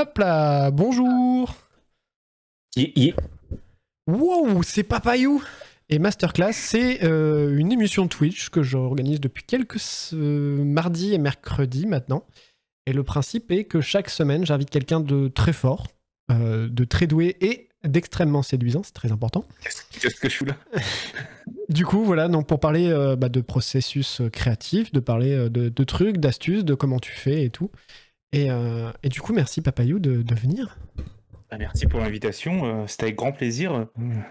Hop là, bonjour Wow, c'est Papayou Et Masterclass, c'est euh, une émission Twitch que j'organise depuis quelques euh, mardis et mercredis maintenant. Et le principe est que chaque semaine, j'invite quelqu'un de très fort, euh, de très doué et d'extrêmement séduisant, c'est très important. Qu'est-ce que je suis là Du coup, voilà, Donc pour parler bah, de processus créatif, de parler de trucs, d'astuces, de comment tu fais et tout. Et, euh, et, du coup, merci Papayou de, de venir. Bah, merci pour l'invitation, euh, c'était avec grand plaisir, euh,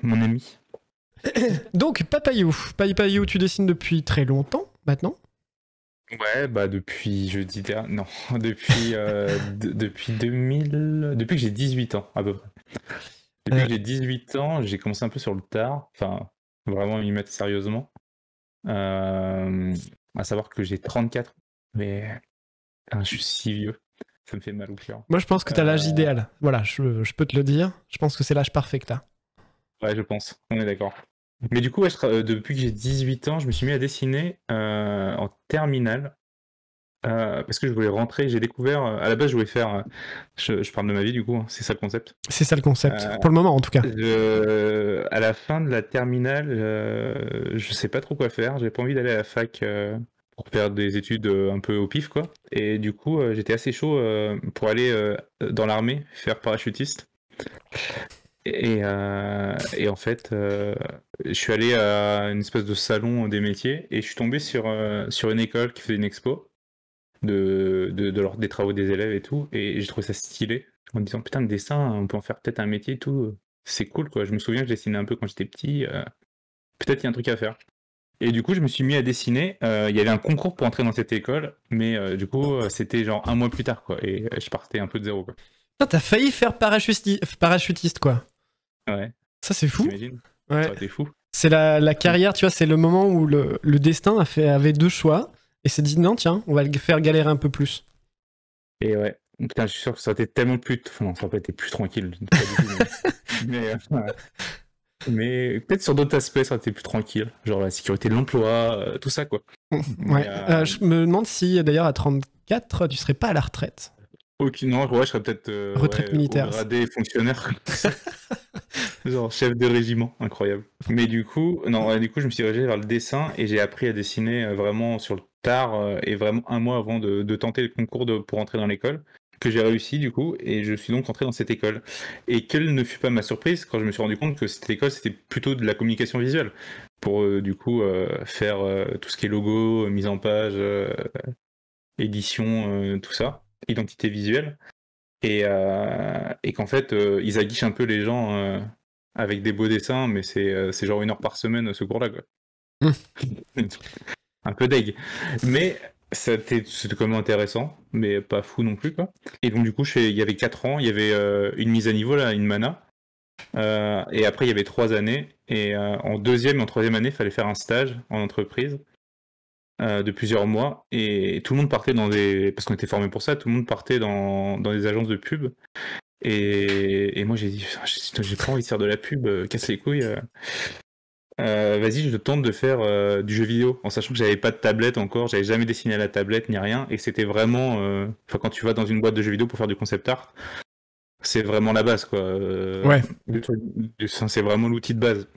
mon ami. Donc, Papayou, Papayou, tu dessines depuis très longtemps maintenant Ouais, bah depuis jeudi dernier, non, depuis, 2000, depuis que j'ai 18 ans à peu près. Depuis que j'ai 18 ans, j'ai commencé un peu sur le tard, enfin vraiment m'y mettre sérieusement. à savoir que j'ai 34, mais je suis si vieux ça me fait mal au cœur. Moi, je pense que tu as l'âge euh, idéal. Voilà, je, peux te le dire. Je pense que c'est l'âge parfait que Ouais, je pense. On est d'accord. Mais du coup, euh, depuis que j'ai 18 ans, je me suis mis à dessiner euh, en terminale. parce que je voulais rentrer, j'ai découvert. à la base, je voulais faire. je, parle de ma vie, du coup, hein, c'est ça le concept. C'est ça le concept, pour le moment en tout cas. à la fin de la terminale, je sais pas trop quoi faire, j'ai pas envie d'aller à la fac pour faire des études euh, un peu au pif, quoi. Et du coup, euh, j'étais assez chaud euh, pour aller dans l'armée, faire parachutiste. Et, et, en fait, je suis allé à une espèce de salon des métiers et je suis tombé sur, sur une école qui faisait une expo de, de, des travaux des élèves et tout. Et j'ai trouvé ça stylé en me disant putain, le dessin, on peut en faire peut-être un métier et tout. C'est cool quoi. Je me souviens que je dessinais un peu quand j'étais petit. peut-être il y a un truc à faire. Et du coup, je me suis mis à dessiner. Euh, il y avait un concours pour entrer dans cette école, mais euh, du coup, euh, c'était genre un mois plus tard, quoi. Et je partais un peu de zéro, quoi. Putain, t'as failli faire parachutiste, quoi. Ouais. Ça, c'est fou. Ouais. Ça fou. C'est la, la, carrière, tu vois, c'est le moment où le, le, destin a fait, avait deux choix et s'est dit non, tiens, on va le faire galérer un peu plus. Et ouais. Putain, je suis sûr que ça aurait été tellement plus. Enfin, non, ça aurait été plus tranquille. Pas mais, Mais peut-être sur d'autres aspects, ça aurait été plus tranquille. Genre la sécurité de l'emploi, euh, tout ça, quoi. Ouais. Euh, euh, je me demande si, d'ailleurs, à 34, tu serais pas à la retraite. Aucune, non, ouais, je serais peut-être. retraite militaire. Gradé fonctionnaire. genre chef de régiment, incroyable. Mais du coup, non, du coup, je me suis dirigé vers le dessin et j'ai appris à dessiner vraiment sur le tard et vraiment un mois avant de, tenter le concours de, pour entrer dans l'école que j'ai réussi du coup, et je suis donc entré dans cette école. Et quelle ne fut pas ma surprise quand je me suis rendu compte que cette école c'était plutôt de la communication visuelle pour euh, du coup euh, faire euh, tout ce qui est logo, mise en page, édition, tout ça, identité visuelle, et, et qu'en fait ils aguichent un peu les gens avec des beaux dessins, mais c'est genre une heure par semaine ce cours-là hum. un peu deg. Mais c'était quand même intéressant, mais pas fou non plus. Quoi. Et donc, du coup, il y avait 4 ans, il y avait euh, une mise à niveau, là, une mana. Euh, et après, il y avait 3 années. Et euh, en deuxième et en troisième année, il fallait faire un stage en entreprise de plusieurs mois. Et, tout le monde partait dans des. Parce qu'on était formé pour ça, tout le monde partait dans, dans des agences de pub. Et, et moi, j'ai dit, j'ai pas envie de faire de la pub, casse les couilles. Euh, vas-y, je tente de faire euh, du jeu vidéo, en sachant que j'avais pas de tablette encore, j'avais jamais dessiné à la tablette ni rien, et c'était vraiment, euh, enfin quand tu vas dans une boîte de jeu vidéo pour faire du concept art, c'est vraiment la base quoi. ouais. C'est vraiment l'outil de base.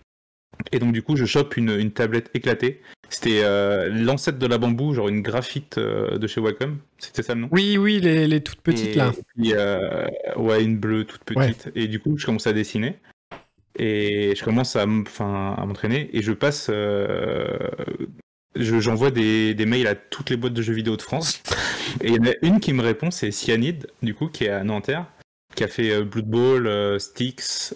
Et donc du coup, je chope une, tablette éclatée. C'était l'ancêtre de la bambou, genre une graphite de chez Wacom. C'était ça le nom Oui, oui, les, les toutes petites là. Et ouais, une bleue toute petite. Et du coup, je commence à dessiner et je commence à, m'entraîner et je passe. Euh, j'envoie des, mails à toutes les boîtes de jeux vidéo de France. Et il y en a une qui me répond, c'est Cyanide, du coup, qui est à Nanterre, qui a fait euh, Blood Bowl, euh, Sticks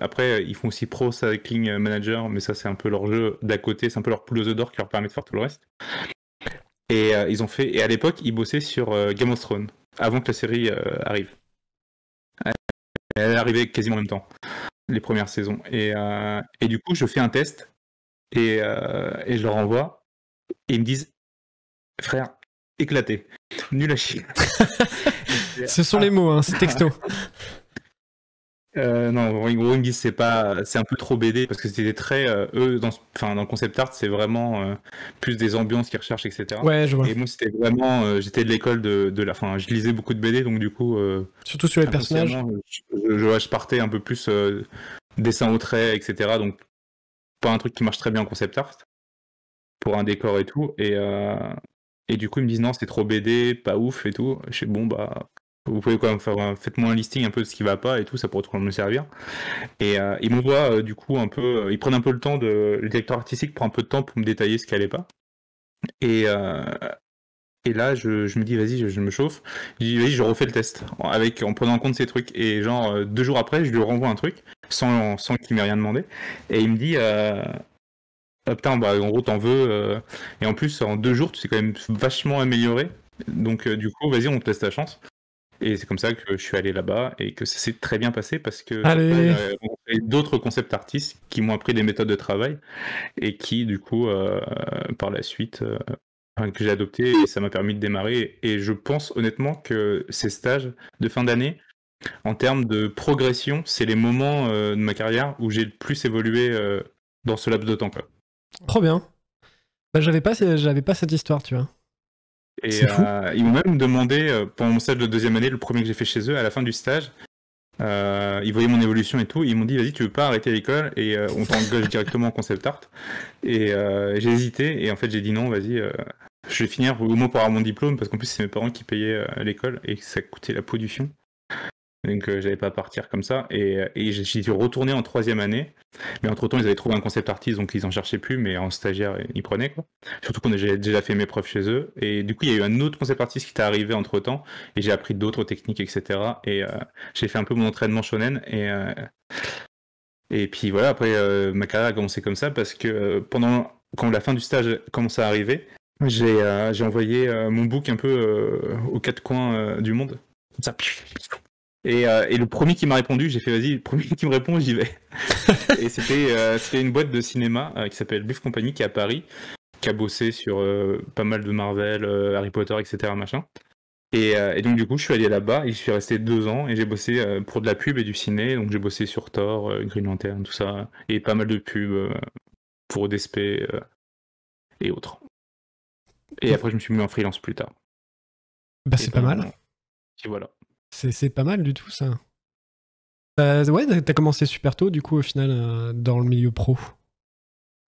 après, ils font aussi Pro Cycling Manager, mais ça, c'est un peu leur jeu d'à côté, c'est un peu leur poule d'or qui leur permet de faire tout le reste. Et ils ont fait. Et à l'époque, ils bossaient sur Game of Thrones avant que la série arrive. Elle est arrivée quasiment en même temps les premières saisons. Et, euh, et, du coup, je fais un test et, euh, et, je leur envoie. Et ils me disent Frère, éclaté, nul à chier. Ce sont les mots, hein, c'est texto. Euh, non, Ring c'est pas, c'est un peu trop BD parce que c'était très... Euh, eux, dans, enfin, dans concept art, c'est vraiment euh, plus des ambiances qu'ils recherchent, etc. Ouais, je vois. Et moi, c'était vraiment, j'étais de l'école de, la, enfin, je lisais beaucoup de BD, donc du coup. Surtout sur les personnages. Je, je, partais un peu plus dessin au trait, etc. Donc, pas un truc qui marche très bien en concept art pour un décor et tout. Et et du coup, ils me disent non, c'est trop BD, pas ouf et tout. Je suis bon, bah vous pouvez quand même faire un, faites-moi un listing un peu de ce qui va pas et tout, ça pourrait toujours me servir. Et euh, ils m'envoient euh, du coup un peu, euh, ils prennent un peu le temps de, le directeur artistique prend un peu de temps pour me détailler ce qui allait pas. Et euh, et là, je, je me dis, vas-y, je, me chauffe. Je dis, vas-y, je refais le test avec, en prenant en compte ces trucs. Et genre, deux jours après, je lui renvoie un truc sans, sans qu'il m'ait rien demandé. Et il me dit, ah, putain, bah, en gros, t'en veux. Et en plus, en deux jours, tu t'es quand même vachement amélioré. Donc, du coup, vas-y, on te laisse ta chance. Et c'est comme ça que je suis allé là-bas et que ça s'est très bien passé parce que j'ai euh, d'autres concept artistes qui m'ont appris des méthodes de travail et qui, du coup, euh, par la suite, euh, que j'ai adopté et ça m'a permis de démarrer. Et je pense honnêtement que ces stages de fin d'année, en termes de progression, c'est les moments de ma carrière où j'ai le plus évolué dans ce laps de temps. Trop bien. Bah, j'avais pas, j'avais pas cette histoire, tu vois. Et euh, ils m'ont même demandé, euh, pendant mon stage de deuxième année, le premier que j'ai fait chez eux, à la fin du stage, euh, ils voyaient mon évolution et tout, ils m'ont dit vas-y tu veux pas arrêter l'école et on t'engage directement en concept art. Et j'ai hésité et en fait j'ai dit non vas-y je vais finir au moins pour avoir mon diplôme parce qu'en plus c'est mes parents qui payaient l'école et ça coûtait la peau du pollution donc euh, j'allais pas partir comme ça. Et, euh, j'ai dû retourner retourné en troisième année. Mais entre-temps, ils avaient trouvé un concept artiste, donc ils en cherchaient plus, mais en stagiaire, ils prenaient. Quoi. Surtout qu'on avait déjà fait mes preuves chez eux. Et du coup, il y a eu un autre concept artiste qui est arrivé entre-temps, et j'ai appris d'autres techniques, etc. Et euh, j'ai fait un peu mon entraînement shonen. Et, et puis voilà, après, ma carrière a commencé comme ça, parce que pendant quand la fin du stage commençait à arriver, j'ai envoyé mon book un peu aux quatre coins du monde. ça, euh, et, le premier qui m'a répondu, j'ai fait vas-y, le premier qui me répond, j'y vais. et euh, c'était une boîte de cinéma euh, qui s'appelle Buff Company qui est à Paris, qui a bossé sur pas mal de Marvel, Harry Potter, etc. Machin. Et, donc du coup, je suis allé là-bas et je suis resté deux ans et j'ai bossé pour de la pub et du ciné. Donc j'ai bossé sur Thor, Green Lantern, tout ça et pas mal de pubs pour ODSP et autres. Et après, je me suis mis en freelance plus tard. Bah c'est pas mal. Et voilà. C'est pas mal du tout, ça. Bah, ouais, t'as commencé super tôt, du coup, au final, euh, dans le milieu pro.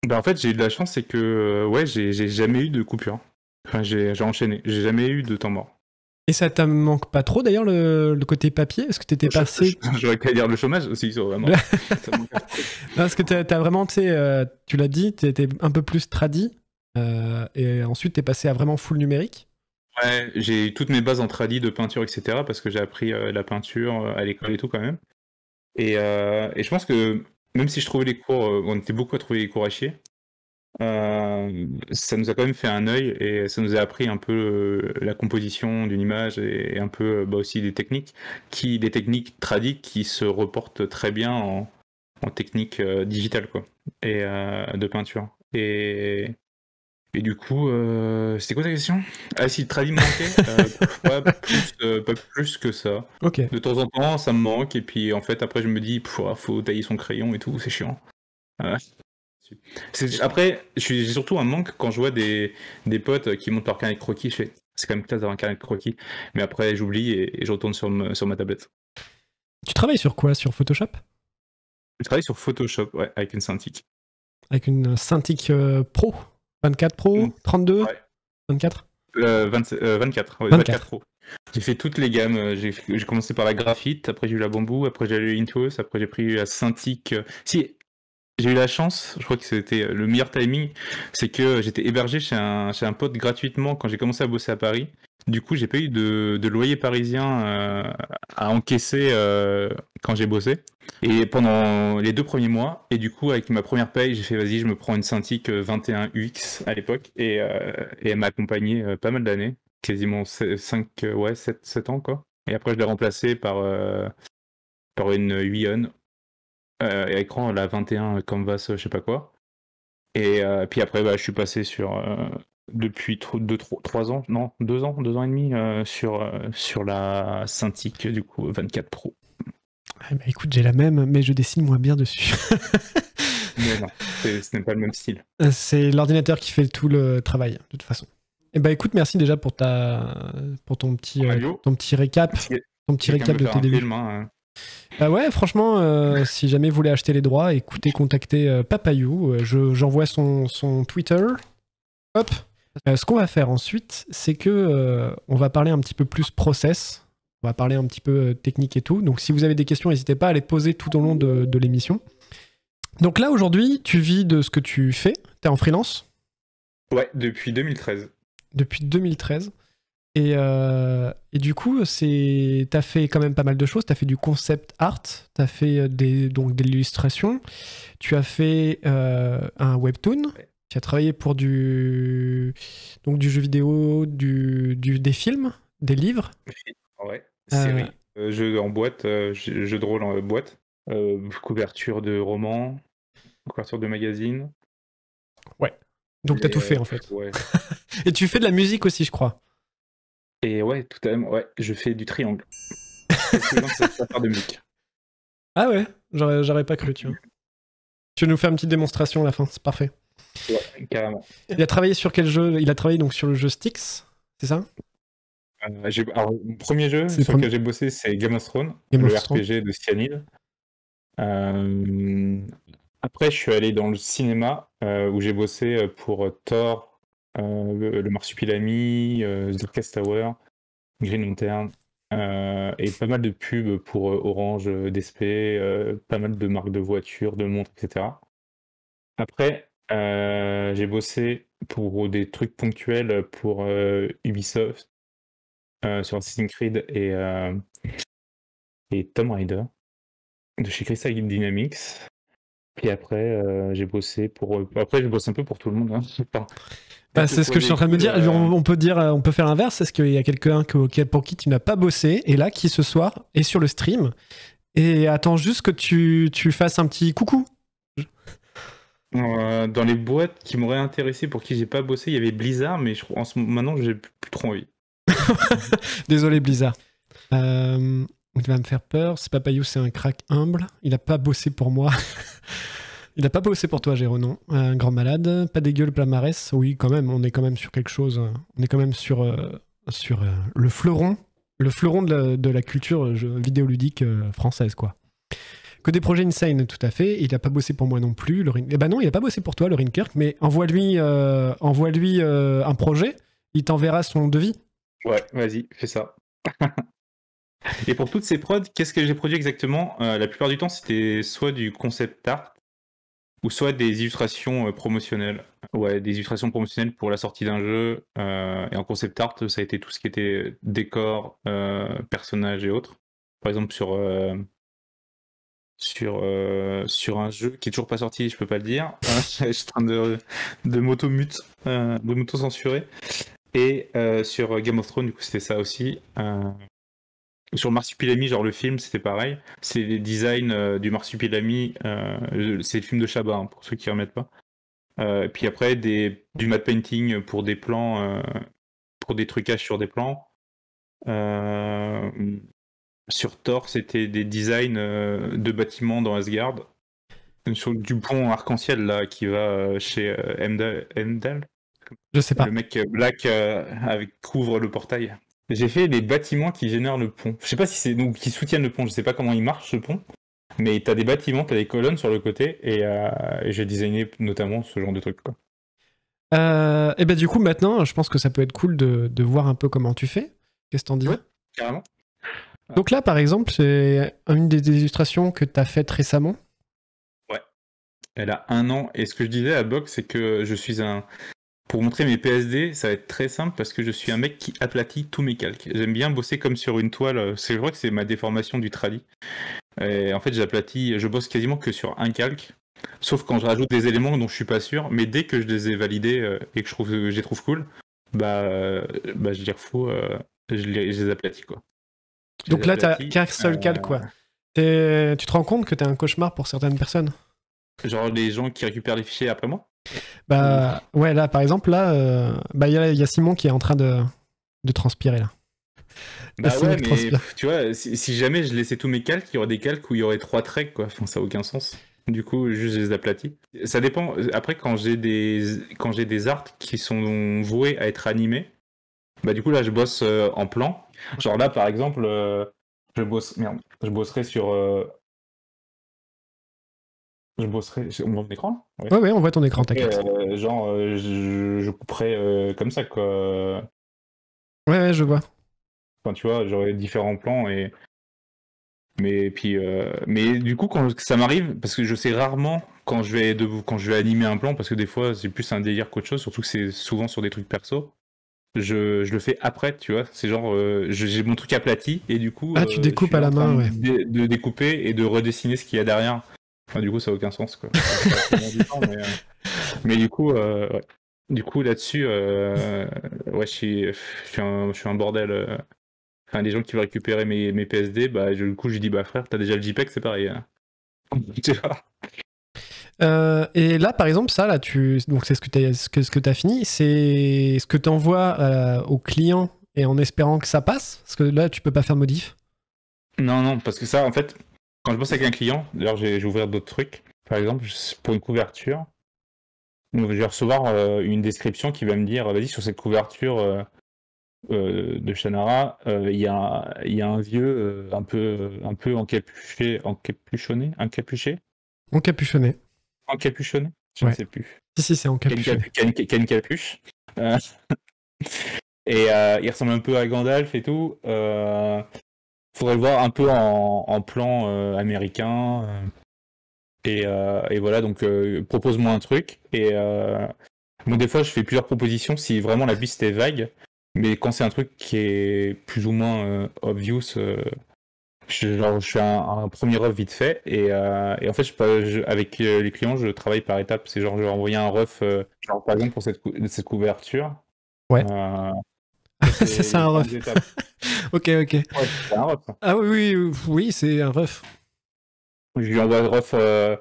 Bah, en fait, j'ai eu de la chance, c'est que, euh, ouais, j'ai jamais eu de coupure. Enfin, j'ai enchaîné. J'ai jamais eu de temps mort. Et ça te manque pas trop d'ailleurs le, côté papier Est-ce que t'étais passé J'aurais qu'à dire le chômage aussi, vraiment. Parce que t'as as vraiment, sais, euh, tu l'as dit, t'étais un peu plus tradit, et ensuite t'es passé à vraiment full numérique. Ouais, j'ai toutes mes bases en tradi de peinture, etc. parce que j'ai appris euh, la peinture euh, à l'école et tout quand même. Et, euh, et, je pense que même si je trouvais les cours, on était beaucoup à trouver les cours à chier, ça nous a quand même fait un œil et ça nous a appris un peu la composition d'une image et, un peu bah, aussi des techniques, qui, des techniques tradiques qui se reportent très bien en, en technique digitale quoi, et de peinture. Et, et du coup, euh, c'était quoi ta question Ah si, le travail manquait, pas, plus, que ça. De temps en temps, ça me manque, et puis en fait, après, je me dis, il faut tailler son crayon et tout, c'est chiant. Après, j'ai surtout un manque quand je vois des, des potes qui montent leur carnet de croquis. Je fais, c'est quand même classe d'avoir un carnet de croquis. Mais après, j'oublie et, je retourne sur, sur, ma tablette. Tu travailles sur quoi Sur Photoshop Je travaille sur Photoshop, ouais, avec une Cintiq. Avec une Cintiq euh, Pro 24 Pro 32 24 24, 24. Pro. J'ai fait toutes les gammes. Euh, j'ai commencé par la graphite, après j'ai eu la bambou, après j'ai eu Intuos, après j'ai pris la synthique. Si, j'ai eu la chance, je crois que c'était euh, le meilleur timing, c'est que j'étais hébergé chez un, chez un pote gratuitement quand j'ai commencé à bosser à Paris. Du coup, j'ai pas eu de, de loyer parisien euh, à encaisser euh, quand j'ai bossé. Et pendant les deux premiers mois, et du coup, avec ma première paye, j'ai fait vas-y, je me prends une Cintiq 21UX à l'époque, et, elle m'a accompagné pas mal d'années, quasiment 5, ouais, 7, 7 ans quoi. Et après, je l'ai remplacé par, par une Huion et euh, à écran la 21 Canvas, euh, je sais pas quoi. Et euh, puis après, bah, je suis passé sur depuis 2, 3, ans, non, 2 ans, 2 ans et demi sur, sur la Cintiq du coup 24 Pro. Ah, bah, écoute, j'ai la même, mais je dessine moins bien dessus. mais non, ce n'est pas le même style. C'est l'ordinateur qui fait tout le travail, de toute façon. et eh ben bah, écoute, merci déjà pour ta pour ton petit ton petit récap, ton petit récap de tes débuts. Hein, hein. Bah ouais, franchement, euh, si jamais vous voulez acheter les droits, écoutez, contactez euh, Papayou. Euh, j'envoie son, Twitter. Hop. ce qu'on va faire ensuite, c'est que on va parler un petit peu plus process. On va parler un petit peu technique et tout. Donc si vous avez des questions, n'hésitez pas à les poser tout au long de, de l'émission. Donc là, aujourd'hui, tu vis de ce que tu fais. T'es en freelance Ouais, depuis 2013. Depuis 2013. Et, euh, et, du coup, tu as fait quand même pas mal de choses. Tu as fait du concept art, tu as fait euh, des, donc, de l'illustration, tu as fait euh, un webtoon, tu as travaillé pour du, donc, du jeu vidéo, du, du des films, des livres. Ouais, série. Euh, jeu en boîte, jeux de rôle en boîte, couverture de romans, couverture de magazines. Ouais, donc tu as tout fait en fait. Ouais. et tu fais de la musique aussi, je crois. Et ouais, tout à l'heure, ouais, je fais du triangle. de Ah ouais, j'aurais pas cru, tu vois. Tu nous fais une petite démonstration à la fin, c'est parfait. Il a travaillé sur quel jeu Il a travaillé donc sur le jeu Styx, c'est ça euh, mon premier jeu sur lequel j'ai bossé, c'est Game of Thrones, le RPG de Cyanide. Euh, après, je suis allé dans le cinéma euh, où j'ai bossé pour Thor, euh, le Marsupilami, euh, The Cast Tower, Green Lantern, euh, et pas mal de pubs pour euh, Orange, DSP, pas mal de marques de voitures, de montres, etc. Après, j'ai bossé pour des trucs ponctuels pour Ubisoft sur Assassin's Creed et, et Tomb Raider de chez Crystal Dynamics. Puis après, j'ai bossé pour. Après, j'ai bossé un peu pour tout le monde. Hein. Bah, c'est ce que je suis en train de me dire. Euh, on peut dire, euh, on peut faire l'inverse. Est-ce qu'il y a quelqu'un pour qui tu n'as pas bossé et là qui ce soir est sur le stream et attends juste que tu, fasses un petit coucou euh, Dans les boîtes qui m'auraient intéressé pour qui j'ai pas bossé, il y avait Blizzard, mais je, en ce, maintenant j'ai plus, trop envie. Désolé Blizzard. il va me faire peur. C'est Papayou, c'est un crack humble. Il a pas bossé pour moi. Il n'a pas bossé pour toi, Jérôme, non. Un grand malade, pas des gueules Plamarès. Oui, quand même, on est quand même sur quelque chose. On est quand même sur, euh, sur euh, le fleuron, le fleuron de la, culture euh, vidéoludique française, quoi. Que des projets insane, tout à fait. Il n'a pas bossé pour moi non plus. Le Eh ben non, il n'a pas bossé pour toi, le Kirk, mais envoie-lui envoie lui un projet, il t'enverra son devis. Ouais, vas-y, fais ça. Et pour toutes ces prods, qu'est-ce que j'ai produit exactement La plupart du temps, c'était soit du concept art, ou soit des illustrations euh, promotionnelles. Ouais, des illustrations promotionnelles pour la sortie d'un jeu. Euh, et en concept art, ça a été tout ce qui était décor, euh, personnages et autres. Par exemple, sur, euh, sur, sur un jeu qui est toujours pas sorti, je peux pas le dire. je suis en train de, de m'auto-mute, de m'auto-censurer. Et sur Game of Thrones, du coup, c'était ça aussi sur Marsupilami, genre le film, c'était pareil. C'est les designs euh, du Marsupilami, euh, c'est le film de Chabat, hein, pour ceux qui ne remettent pas. Euh, puis après, des, du matte painting pour des plans, pour des trucages sur des plans. sur Thor, c'était des designs de bâtiments dans Asgard. Sur du pont arc-en-ciel, là, qui va chez Endel Je sais pas. Le mec black avec, couvre le portail. J'ai fait des bâtiments qui génèrent le pont. Je sais pas si c'est donc qui soutiennent le pont. Je sais pas comment il marche ce pont, mais t'as des bâtiments, t'as des colonnes sur le côté et, euh, j'ai designé notamment ce genre de truc. Quoi. Euh, et ben du coup maintenant, je pense que ça peut être cool de, de voir un peu comment tu fais. Qu'est-ce que t'en dis ouais, Carrément. Donc là, par exemple, c'est une des, illustrations que t'as faites récemment. Ouais. Elle a un an. Et ce que je disais à Box, c'est que je suis un, pour montrer mes PSD, ça va être très simple parce que je suis un mec qui aplatit tous mes calques. J'aime bien bosser comme sur une toile. Euh, c'est vrai que c'est ma déformation du tradi. Et en fait, j'aplatis, je bosse quasiment que sur un calque. Sauf quand je rajoute des éléments dont je suis pas sûr, mais dès que je les ai validés euh, et que je, trouve, les trouve cool, bah, euh, bah je les refous, je, les, aplatis quoi. Donc là, t'as qu'un seul calque quoi. Tu te rends compte que t'es un cauchemar pour certaines personnes Genre les gens qui récupèrent les fichiers après moi bah ouais, là par exemple, là, euh, bah il y, a Simon qui est en train de, transpirer là. Bah ouais, mais tu vois, si, jamais je laissais tous mes calques, il y aurait des calques où il y aurait trois traits quoi. Enfin, ça n'a aucun sens. Du coup, juste je les aplatis. Ça dépend. Euh, après, quand j'ai des des arts qui sont voués à être animés, bah du coup là, je bosse euh, en plan. Genre là, par exemple, je bosse je bosserai sur je bosserai. On voit mon écran ouais. ouais. on voit ton écran, t'inquiète. Euh, genre, euh, je, couperais couperai euh, comme ça, quoi. Ouais, ouais, je vois. Enfin, tu vois, j'aurais différents plans et. Mais puis, mais du coup, quand ça m'arrive, parce que je sais rarement quand je vais de... quand je vais animer un plan, parce que des fois, c'est plus un délire qu'autre chose, surtout que c'est souvent sur des trucs perso. Je, je, le fais après, tu vois. C'est genre, j'ai mon truc aplati et du coup. Ah, tu découpes à la main, ouais. De, découper et de redessiner ce qu'il y a derrière du coup, ça n'a aucun sens. Quoi. Euh, mais, du coup, euh, du coup là-dessus, euh, ouais, je suis, je, suis un, je un bordel. Enfin, les gens qui veulent récupérer mes, mes PSD, bah, du coup, je dis, bah frère, t'as déjà le JPEG, c'est pareil. Hein. et là, par exemple, ça, là, tu, donc c'est ce que tu ce que, ce que as fini, c'est ce que tu envoies au client et en espérant que ça passe, parce que là, tu peux pas faire modif. Non, non, parce que ça, en fait, quand je bosse avec un client, d'ailleurs, j'ai ouvert d'autres trucs. Par exemple, pour une couverture, je vais recevoir euh, une description qui va me dire vas-y, sur cette couverture euh, euh, de Shannara, il y a, y, a un vieux un peu, un peu encapuché, encapuchonné Encapuché Encapuchonné. Encapuchonné Je ne sais plus. Si, si, c'est encapuchonné. Qui a capuche. et il ressemble un peu à Gandalf et tout faudrait le voir un peu en, plan euh, américain. Euh, euh, et, voilà, donc propose-moi un truc. Et bon, des fois, je fais plusieurs propositions si vraiment la piste est vague. Mais quand c'est un truc qui est plus ou moins obvious, je, genre, je fais un, premier ref vite fait et, en fait, je, avec les clients, je travaille par étapes. C'est genre, je vais envoyer un ref, par exemple, pour cette, cette couverture. Ouais. C'est un ref. ok, hein. ok. Ah oui, oui, oui c'est un ref. Je lui envoie ref euh,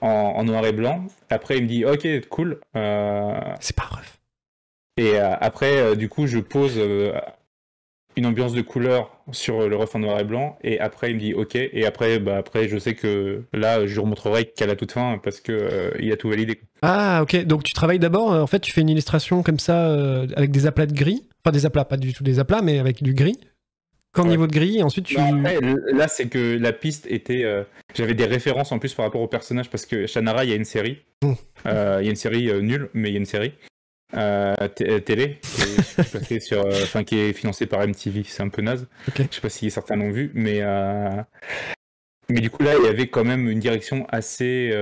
en, noir et blanc. Après, il me dit Ok, cool. Euh. C'est pas un ref. Et euh, après, du coup, je pose une ambiance de couleur sur euh, le ref en noir et blanc et après il me dit ok et après bah après je sais que là je lui remontrerai qu'elle la toute fin parce que euh, il a tout validé. Ah ok donc tu travailles d'abord euh, en fait tu fais une illustration comme ça avec des aplats de gris pas des aplats pas du tout des aplats mais avec du gris qu'en niveau de gris ensuite tu bah, là c'est que la piste était j'avais des références en plus par rapport au personnage parce que Shannara il y a une série hmm. il y a une série nulle mais il y a une série euh, euh, télé, qui est, sur, euh, qui est financé par MTV, c'est un peu naze. Je sais pas si certains l'ont vu, mais, euh, mais du coup là, il y avait quand même une direction assez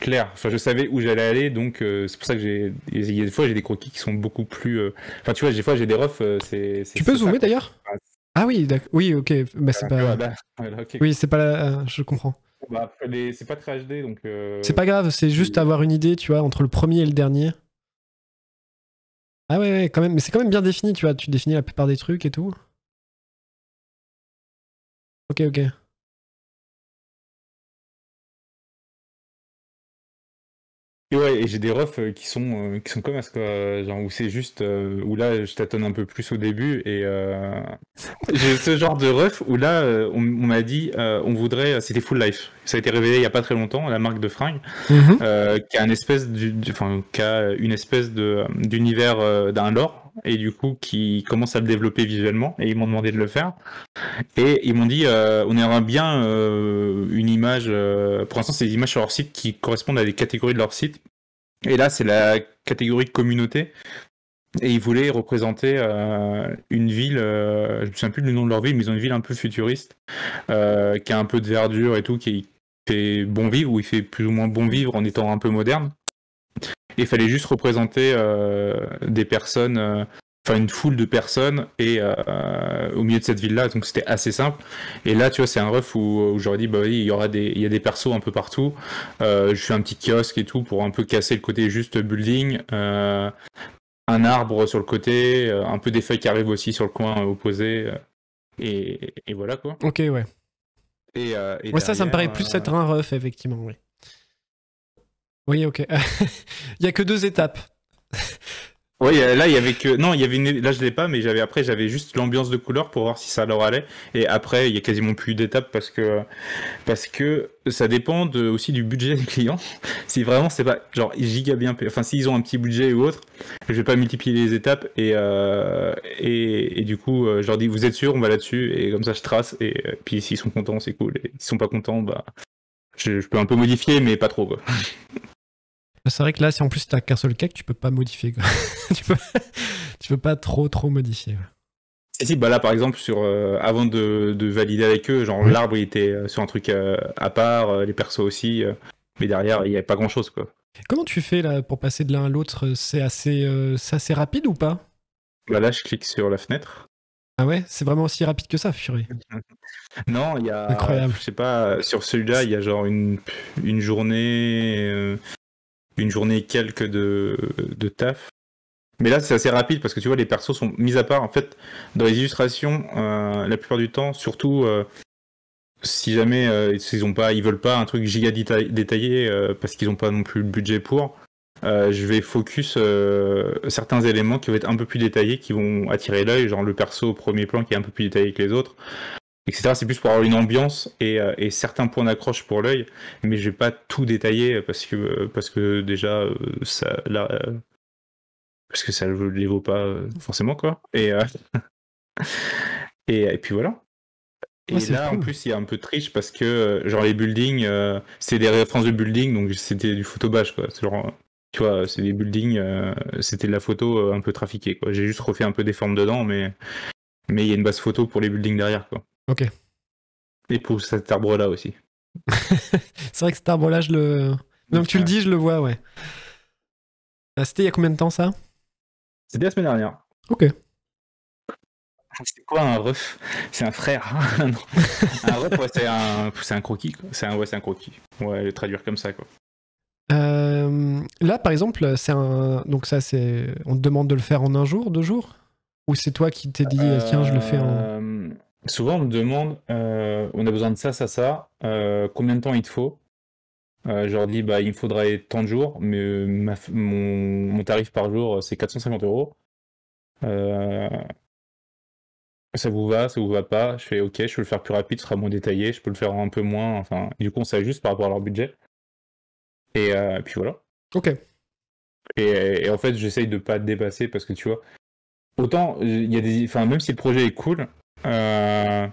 claire. Enfin, je savais où j'allais aller, donc c'est pour ça que j'ai, des fois j'ai des croquis qui sont beaucoup plus. Enfin, tu vois, des fois j'ai des refs. tu peux zoomer d'ailleurs. Ah, ah oui, Oui, ok. mais bah, c'est ah, pas. Oui, c'est pas. Je comprends. Bah, c'est pas très HD, donc. C'est pas grave. C'est juste avoir une idée, tu vois, entre le premier et le dernier. Ah ouais, ouais quand même. Mais c'est quand même bien défini, tu vois. Tu définis la plupart des trucs et tout. Ok, ok. Et ouais, et j'ai des refs euh, qui sont euh, qui sont comme à que genre où c'est juste euh, où là je tâtonne un peu plus au début et j'ai ce genre de ref où là on, m'a dit on voudrait c'était Full Life. Ça a été révélé il y a pas très longtemps la marque de fringues mhm. qui a une espèce du, enfin, qui a une espèce de d'univers d'un lore et du coup qui commence à le développer visuellement et ils m'ont demandé de le faire et ils m'ont dit euh, on aimerait bien euh, une image euh, pour l'instant c'est des images sur leur site qui correspondent à des catégories de leur site et là c'est la catégorie communauté et ils voulaient représenter une ville, je ne me souviens plus du nom de leur ville, mais ils ont une ville un peu futuriste, qui a un peu de verdure et tout, qui fait bon vivre, ou il fait plus ou moins bon vivre en étant un peu moderne. Il fallait juste représenter euh, des personnes euh, enfin une foule de personnes et euh, au milieu de cette ville là donc c'était assez simple et là tu vois c'est un ref où, j'aurais dit bah oui il y aura des il y a des persos un peu partout je fais un petit kiosque et tout pour un peu casser le côté juste building un arbre sur le côté un peu des feuilles qui arrivent aussi sur le coin opposé et, voilà quoi ok ouais et, ça ça me paraît plus être un ref effectivement oui oui, ok. il n'y a que deux étapes. Oui, euh, là il y avait que non, il y avait une... là je l'ai pas, mais j'avais après j'avais juste l'ambiance de couleur pour voir si ça leur allait. Et après il n'y a quasiment plus d'étapes parce que parce que ça dépend aussi du budget des clients. si vraiment c'est pas genre giga bien, enfin s'ils ont un petit budget ou autre, je vais pas multiplier les étapes et euh, et... du coup euh, je leur dis vous êtes sûr on va là-dessus et comme ça je trace et, puis s'ils sont contents c'est cool, et s'ils sont pas contents bah je... peux un peu modifier mais pas trop Bah, c'est vrai que là, si en plus t'as qu'un seul cake, tu peux pas modifier. Quoi. tu, peux... tu peux pas trop trop modifier. Et si, bah là par exemple, sur, euh, avant de, de, valider avec eux, genre l'arbre il était euh, sur un truc euh, à part, les persos aussi, mais derrière il y avait pas grand chose quoi. Comment tu fais là pour passer de l'un à l'autre C'est assez, assez rapide ou pas Bah là je clique sur la fenêtre. Ah ouais C'est vraiment aussi rapide que ça, furé. Non, il y a. Incroyable. Je sais pas, sur celui-là il y a genre une, une journée, une journée quelques de, de taf. Mais là, c'est assez rapide parce que tu vois, les persos sont mis à part. En fait, dans les illustrations, euh, la plupart du temps, surtout euh, si jamais euh, ils ont pas, ils veulent pas un truc giga détaillé, parce qu'ils n'ont pas non plus le budget pour. je vais focus certains éléments qui vont être un peu plus détaillés, qui vont attirer l'œil, genre le perso au premier plan qui est un peu plus détaillé que les autres, c'est plus pour avoir une ambiance euh, et, certains points d'accroche pour l'œil, mais je vais pas tout détailler parce que, euh, parce que déjà, euh, ça, parce que ça ne les vaut pas forcément, quoi. Et, et, puis voilà. Et là, en plus, il y a un peu de triche parce que, genre, les buildings, c'est des références de buildings, donc c'était du photobash. quoi. tu vois, c'est des buildings, c'était de la photo un peu trafiquée, quoi. J'ai juste refait un peu des formes dedans, mais mais il y a une base photo pour les buildings derrière, quoi. Ok. Et pour cet arbre-là aussi. c'est vrai que cet arbre-là, je le. Donc tu le dis, je le vois, ouais. Bah, c'était il y a combien de temps ça C'était la semaine dernière. Ok. Ah, c'est quoi un ref C'est un frère. Ah, un ref, ouais, c'est un, un, croquis. C'est un, ouais, un croquis. Ouais, le traduire comme ça, quoi. Euh, là, par exemple, c'est un. Donc, ça, c'est. On te demande de le faire en un jour, deux jours Ou c'est toi qui t'es dit, tiens, je le fais en. Euh, souvent on me demande euh, on a besoin de ça, ça, ça, euh, combien de temps il te faut euh, Je leur dis bah, il me faudrait tant de jours, mais mon, tarif par jour c'est 450 euros. ça vous va, ça vous va pas Je fais ok, je peux le faire plus rapide, ce sera moins détaillé, je peux le faire un peu moins. Enfin, du coup, on s'ajuste par rapport à leur budget. Et puis voilà. Ok. Et, en fait, j'essaye de pas dépasser parce que tu vois, autant il y a des, enfin même si le projet est cool, euh,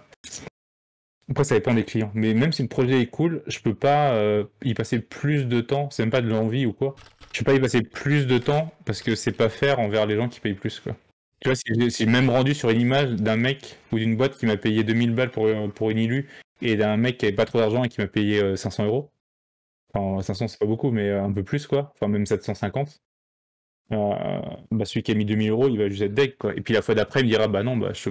après, ça dépend des clients. Mais même si le projet est cool, je peux pas euh, y passer plus de temps. C'est même pas de l'envie ou quoi. Je peux pas y passer plus de temps parce que c'est pas faire envers les gens qui payent plus, quoi. Tu vois, si j'ai même rendu sur une image d'un mec ou d'une boîte qui m'a payé 2000 balles pour, euh, pour une illu et d'un mec qui avait pas trop d'argent et qui m'a payé 500 euros. Enfin, 500, c'est pas beaucoup, mais un peu plus, quoi. Enfin, même 750. Euh, bah celui qui a mis 2000 euros, il va juste être deck, quoi. Et puis la fois d'après, il me dira, bah non, bah je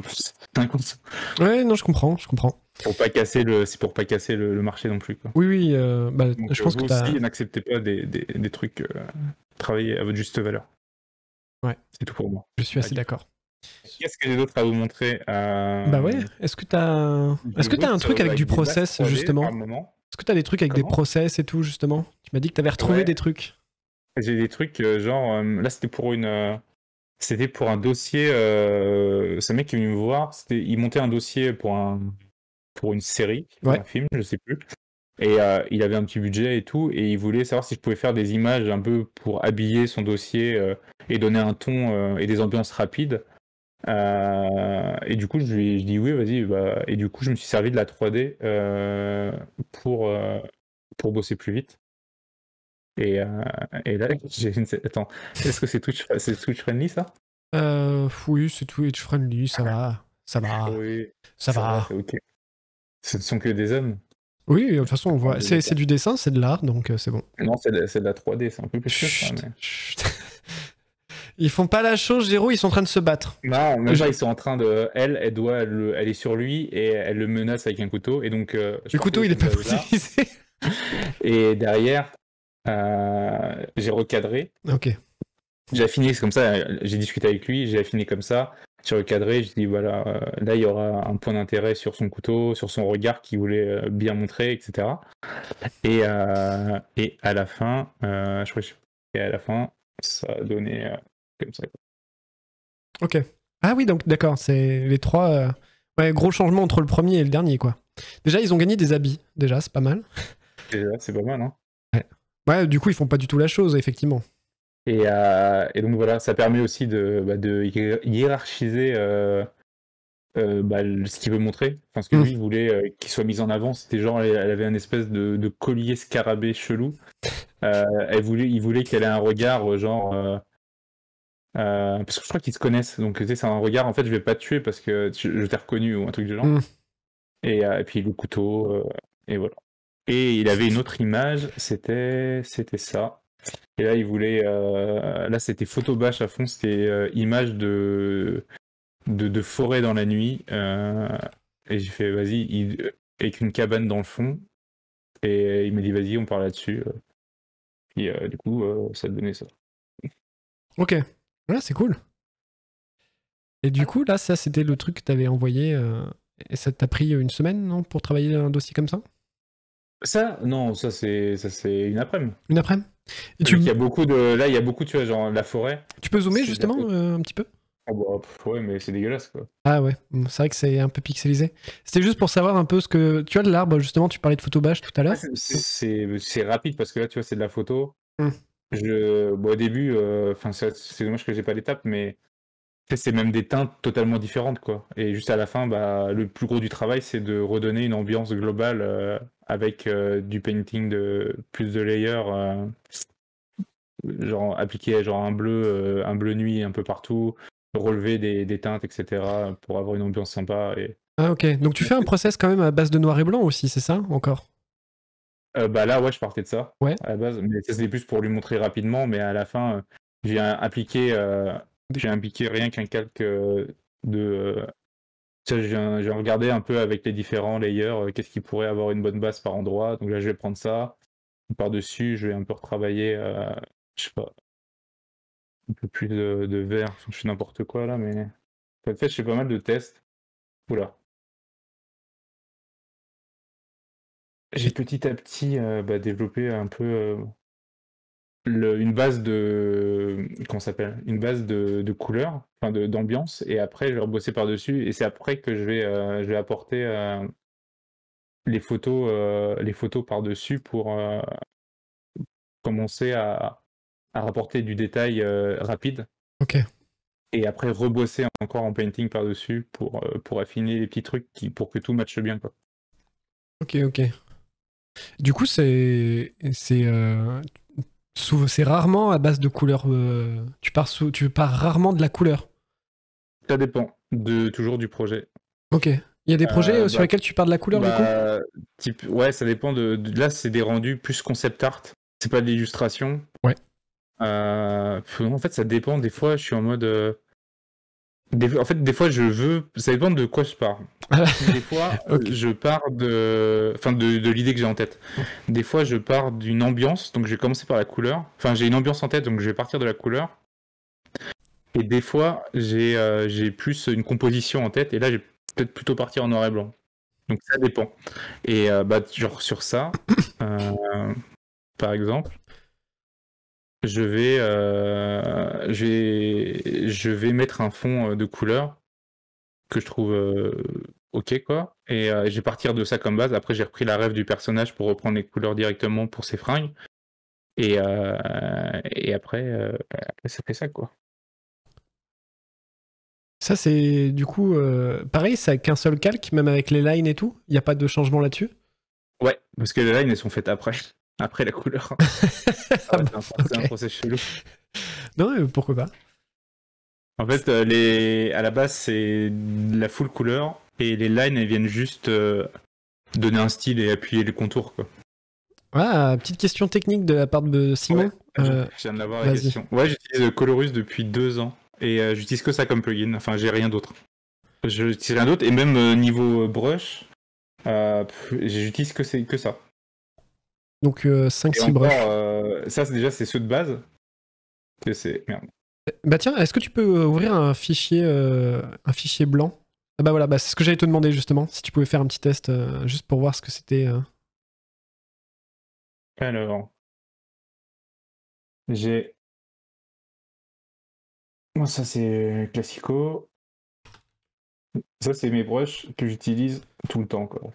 Ouais, non, je comprends, je comprends. Pour pas casser le, c'est pour pas casser le, marché non plus, quoi. Oui, oui, euh, bah, je pense vous que aussi, n'acceptez pas des, des, des trucs, euh, travaillés à votre juste valeur. Ouais. C'est tout pour moi. Je suis assez d'accord. Qu'est-ce que j'ai d'autre à vous montrer Bah ouais, est-ce que t'as, est-ce que t'as un truc avec du process, justement Est-ce que t'as des trucs avec des process et tout, justement Tu m'as dit que t'avais retrouvé des trucs. J'ai des trucs euh, genre euh, là c'était pour une euh, c'était pour un dossier euh, mec qui est venu me voir il montait un dossier pour un pour une série un film je sais plus et il avait un petit budget et tout et il voulait savoir si je pouvais faire des images un peu pour habiller son dossier et donner un ton et des ambiances rapides et du coup je lui ai dit oui vas-y bah, et du coup je me suis servi de la 3D pour pour bosser plus vite euh, et, là, j'ai une... Attends, est-ce que c'est Twitch, friendly ça euh, Oui, c'est Twitch friendly, ça va. Ça va. Ah ça, va. Ce ne sont que des hommes. Oui, de toute façon, on voit. C'est, du dessin, c'est de l'art, donc euh, c'est bon. Non, c'est de, la 3D, c'est un peu plus chut, Ils font pas la chose, Zéro, ils sont en train de se battre. Non, déjà ils sont en train de. Elle, elle doit. Le... Elle, est sur lui et elle le menace avec un couteau. Et donc. Euh, le couteau, il est pas utilisé. et derrière, euh, j'ai recadré. Ok. J'ai affiné, comme ça, j'ai discuté avec lui, j'ai affiné comme ça. J'ai recadré, j'ai dit voilà, euh, là il y aura un point d'intérêt sur son couteau, sur son regard qu'il voulait euh, bien montrer, etc. Et, et à la fin, je crois que à la fin, ça a donné comme ça. Ok. Ah oui, donc d'accord, c'est les trois. gros changement entre le premier et le dernier, quoi. Déjà, ils ont gagné des habits. Déjà, c'est pas mal. Déjà, c'est pas mal, hein. Ouais, du coup, ils font pas du tout la chose, effectivement. Et, euh, donc voilà, ça permet aussi de, bah, de hiérarchiser euh, euh, bah, ce qu'il veut montrer. Enfin, ce que mm. lui il voulait qu'il soit mis en avant, c'était genre, elle, avait un espèce de, collier scarabée chelou. elle voulait, il voulait qu'elle ait un regard genre. parce que je crois qu'ils se connaissent, donc tu sais, c'est un regard en fait, je vais pas te tuer parce que je, t'ai reconnu ou un truc du genre. Mm. Et, et, puis le couteau, et voilà. Et il avait une autre image, c'était c'était ça. Et là, il voulait. Euh, là, c'était photo bâche à fond, c'était euh, image de, de, forêt dans la nuit. Euh, et j'ai fait, vas-y, avec une cabane dans le fond. Et il m'a dit, vas-y, on part là-dessus. Et du coup, ça donnait ça. Ok. voilà, c'est cool. Et du coup, là, ça, c'était le truc que tu avais envoyé. et ça t'a pris une semaine, non, pour travailler un dossier comme ça ça, non, ça c'est ça c'est une après-midi. Une après-midi. Tu... Il y a beaucoup de là, il y a beaucoup tu vois genre la forêt. Tu peux zoomer justement euh, un petit peu. Ah, bah, ouais, mais c'est dégueulasse quoi. Ah ouais, c'est vrai que c'est un peu pixelisé. C'était juste pour savoir un peu ce que tu as de l'arbre justement. Tu parlais de photo photobage tout à l'heure. Ah, c'est rapide parce que là tu vois c'est de la photo. Hmm. Je au début, euh, enfin c'est dommage que j'ai pas l'étape mais c'est même des teintes totalement différentes quoi. Et juste à la fin, bah le plus gros du travail c'est de redonner une ambiance globale. Euh, avec euh, du painting de plus de layers, euh, genre appliquer genre un bleu, euh, un bleu nuit un peu partout, relever des, des, teintes, etc. pour avoir une ambiance sympa. Et... Ah ok, donc tu fais un process quand même à base de noir et blanc aussi, c'est ça encore Bah là ouais, je partais de ça ouais. à la base, mais c'est c'était plus pour lui montrer rapidement, mais à la fin j'ai appliqué j'ai rien qu'un calque de j'ai regardé un peu avec les différents layers, euh, qu'est-ce qui pourrait avoir une bonne base par endroit. Donc là, je vais prendre ça. Par-dessus, je vais un peu retravailler, euh, je sais pas, un peu plus de, de vert. Je fais n'importe quoi là, mais. En fait, je pas mal de tests. Oula. J'ai petit à petit euh, bah, développé un peu euh, une base de comment s'appelle une base de, de couleurs enfin de, d'ambiance et après je vais rebosser par dessus et c'est après que je vais euh, je vais apporter euh, les photos euh, les photos par dessus pour commencer à, à, rapporter du détail rapide ok et après rebosser encore en painting par dessus pour pour affiner les petits trucs qui pour que tout matche bien quoi ok ok du coup c'est c'est c'est rarement à base de couleur. Euh, tu, pars rarement de la couleur. Ça dépend de, toujours du projet. Ok. Il y a des euh, projets euh, sur bah, lesquels tu pars de la couleur du coup bah, type, Ouais, ça dépend de. là, c'est des rendus plus concept art. C'est pas de l'illustration. Ouais. en fait, ça dépend. Des fois, je suis en mode en fait, des fois, je veux. Ça dépend de quoi je pars. des fois, je pars de, enfin, de, l'idée que j'ai en tête. Des fois, je pars d'une ambiance. Donc, je vais commencer par la couleur. Enfin, j'ai une ambiance en tête, donc je vais partir de la couleur. Et des fois, j'ai euh, plus une composition en tête. Et là, je vais peut-être plutôt partir en noir et blanc. Donc, ça dépend. Et euh, bah, genre sur ça, euh, par exemple, euh, je vais, je, mettre un fond euh, de couleur que je trouve euh, ok quoi. Et je vais partir de ça comme base. Après j'ai repris la rêve du personnage pour reprendre les couleurs directement pour ses fringues. Et, après, après, ça fait ça quoi. Ça c'est du coup pareil, ça qu'un seul calque, même avec les lines et tout. Il n'y a pas de changement là-dessus. Ouais, parce que les lines elles sont faites après. Après la couleur. Hein. Ah c'est un, processus chelou. Non, pourquoi pas En fait, euh, les... à la base, c'est la full couleur et les lines, elles viennent juste euh, donner un style et appuyer les contours. Quoi. Ah, petite question technique de la part de Simon. Euh, je viens de la question. Ouais, j'utilise Colorus depuis deux ans et j'utilise que ça comme plugin. Enfin, j'ai rien d'autre. J'utilise rien d'autre et même niveau brush, j'utilise que ça. Donc 5-6 euh, brushs. Euh, ça, déjà, c'est ceux de base. Eh, bah tiens, est-ce que tu peux euh, ouvrir un fichier, un fichier blanc ah, Bah voilà, bah, c'est ce que j'allais te demander justement, si tu pouvais faire un petit test juste pour voir ce que c'était. Alors, j'ai. Moi, ça c'est classico. Ça c'est mes brushes que j'utilise tout le temps quoi.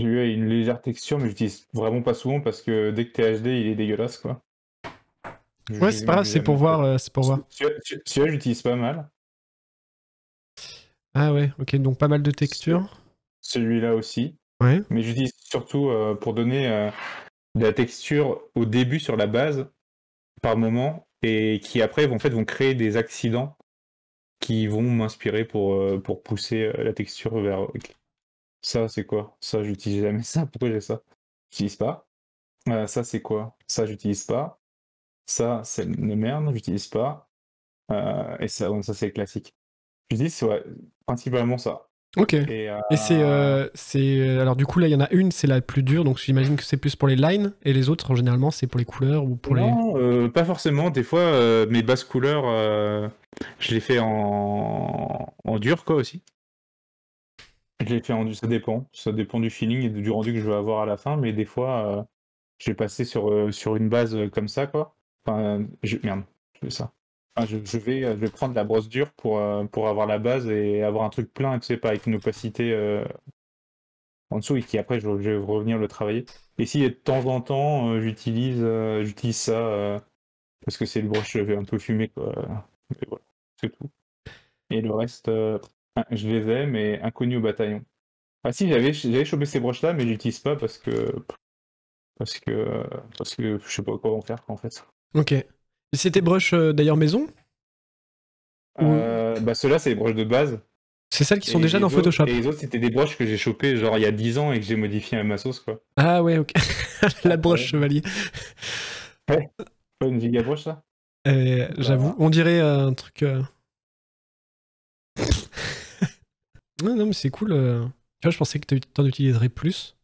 J'ai eu une légère texture, mais j'utilise vraiment pas souvent parce que dès que t'es HD, il est dégueulasse quoi. ouais, c'est pas grave, euh, c'est pour voir. c'est pour voir. Celui-là, j'utilise pas mal. Ah ouais, ok, donc pas mal de textures. Celui-là aussi. Ouais. Mais j'utilise surtout euh, pour donner euh, de la texture au début sur la base, par moment, et qui après vont, en fait, vont créer des accidents qui vont m'inspirer pour, pour pousser la texture vers ça, c'est quoi Ça, j'utilise jamais ça. Pourquoi j'ai ça J'utilise pas. Euh, ça, c'est quoi Ça, j'utilise pas. Ça, c'est une merde, j'utilise pas. Euh, et ça, ça c'est classique. J'utilise ouais, principalement ça. Ok. Et, euh, c'est, c'est. Alors, du coup, là, il y en a une, c'est la plus dure, donc j'imagine que c'est plus pour les lines, et les autres, en généralement, c'est pour les couleurs ou pour les. Euh, pas forcément. Des fois, mes basses couleurs, je les fais en, en dur, quoi, aussi. Je l'ai fait en ça dépend. Ça dépend du feeling et du rendu que je veux avoir à la fin, mais des fois, euh, j'ai passé sur, euh, sur une base euh, comme ça, quoi. Enfin, je... merde, je fais ça. je, vais, prendre la brosse dure pour, pour avoir la base et avoir un truc plein, tu sais, pas avec une opacité en dessous et qui après, je, vais revenir le travailler. Et si de temps en temps, j'utilise j'utilise ça parce que c'est le vais un peu fumer quoi. Mais voilà, c'est tout. Et le reste, ah, je les ai, mais inconnus au bataillon. Ah si, j'avais, chopé ces broches-là, mais je j'utilise pas parce que... Parce que... Parce que je sais pas quoi en faire, en fait. Ok. C'était tes broches euh, d'ailleurs maison euh, Bah ceux-là, c'est les broches de base. C'est celles qui sont déjà dans Photoshop. Et les autres, c'était des broches que j'ai chopées genre il y a 10 ans et que j'ai modifiées à ma sauce, quoi. Ah ouais, ok. La broche chevalier. Ouais. Pas une giga broche, ça euh, J'avoue, bah. on dirait un truc... Non, non, mais c'est cool. Euh. Tu vois, je pensais que tu en utiliserais plus.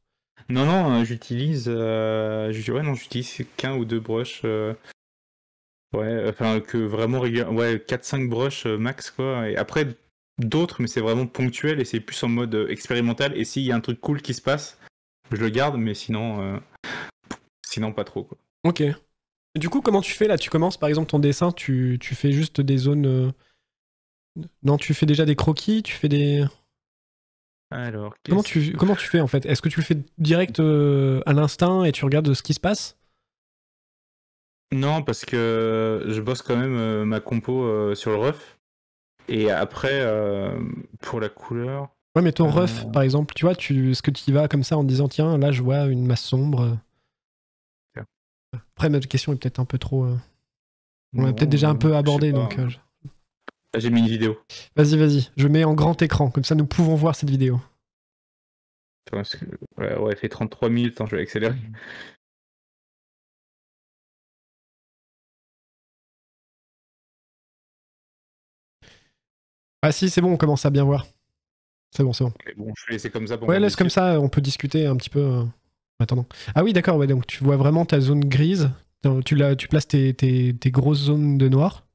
Non, non, euh, j'utilise. Euh, ouais, non, j'utilise qu'un ou deux brushes. ouais, enfin, que vraiment Ouais, 4-5 brushes max, quoi. Et après, d'autres, mais c'est vraiment ponctuel et c'est plus en mode expérimental. Et s'il y a un truc cool qui se passe, je le garde, mais sinon. sinon, pas trop, quoi. Ok. Du coup, comment tu fais là Tu commences par exemple ton dessin, tu, tu fais juste des zones. Non, tu fais déjà des croquis, tu fais des. Alors, comment tu, comment tu fais en fait Est-ce que tu le fais direct euh, à l'instinct et tu regardes ce qui se passe Non, parce que je bosse quand même euh, ma compo euh, sur le ref. Et après, pour la couleur. Ouais, mais ton ref, par exemple, tu vois, tu, est-ce que tu y vas comme ça en disant tiens, là je vois une masse sombre Après, ma question est peut-être un peu trop. On l'a peut-être déjà un peu abordé, donc. Ah, j'ai mis une vidéo. Vas-y, vas-y, je mets en grand écran, comme ça nous pouvons voir cette vidéo. Ouais, ouais, fait 33 minutes, hein, je vais accélérer. Ah si, c'est bon, on commence à bien voir. C'est bon, c'est bon. bon, je vais laisser comme ça Ouais, laisse comme ça, on peut discuter un petit peu euh, attendant. Ah oui, d'accord, ouais, donc tu vois vraiment ta zone grise, tu, tu places tes grosses zones de noir.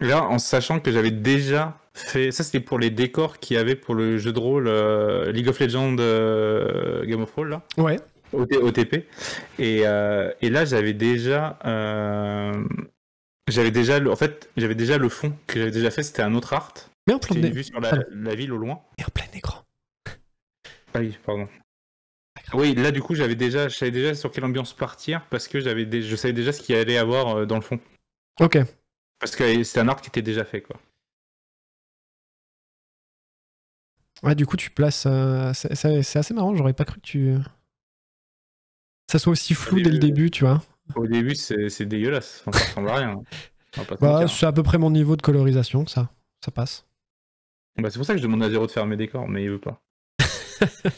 Là, en sachant que j'avais déjà fait. Ça, c'était pour les décors qu'il y avait pour le jeu de rôle euh, League of Legends euh, Game of Thrones, là. Ouais. OTP. Et, euh, et là, j'avais déjà. J'avais déjà, en fait, j'avais déjà le fond que j'avais déjà fait, c'était un autre art. Mais en plein sur la, ville au loin. Et en plein écran. Ah oui, pardon. Oui, là du coup, j'avais déjà, je savais déjà sur quelle ambiance partir parce que j'avais, je savais déjà ce qu'il allait avoir dans le fond. Ok. Parce que c'est un art qui était déjà fait, quoi. Ouais, du coup, tu places. Euh, c'est assez marrant, j'aurais pas cru que tu. Ça soit aussi flou dès le début, tu vois. Au début, c'est dégueulasse. ça ressemble à rien. Hein. Bah, c'est à peu près mon niveau de colorisation, ça. Ça passe. Bah, c'est pour ça que je demande à Zéro de faire mes décors, mais il veut pas.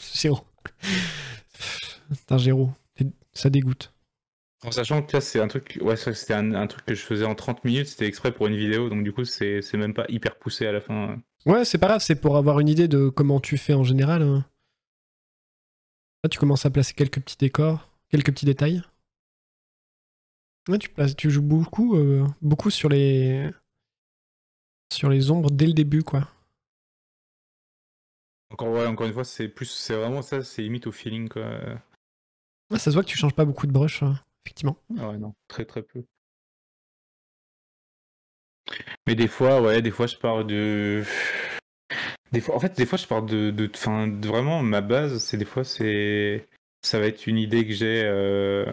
Zéro. Putain, Zéro. Ça dégoûte. En sachant que là, c'est un truc, ouais, c'était un, truc que je faisais en 30 minutes, c'était exprès pour une vidéo, donc du coup, c'est même pas hyper poussé à la fin. Hein. Ouais, c'est pas grave, c'est pour avoir une idée de comment tu fais en général. Hein. Là, tu commences à placer quelques petits décors, quelques petits détails. Ouais, tu, places, tu joues beaucoup, euh, beaucoup sur les sur les ombres dès le début, quoi. Encore, ouais, encore une fois, c'est plus, c'est vraiment ça, c'est limite au feeling, ça se voit que tu changes pas beaucoup de brush effectivement. Ah ouais, non, très très peu. Mais des fois, ouais, des fois je pars de. Des fois, en fait, des fois je pars de. de... Enfin, vraiment, ma base, c'est des fois, c'est. Ça va être une idée que j'ai euh,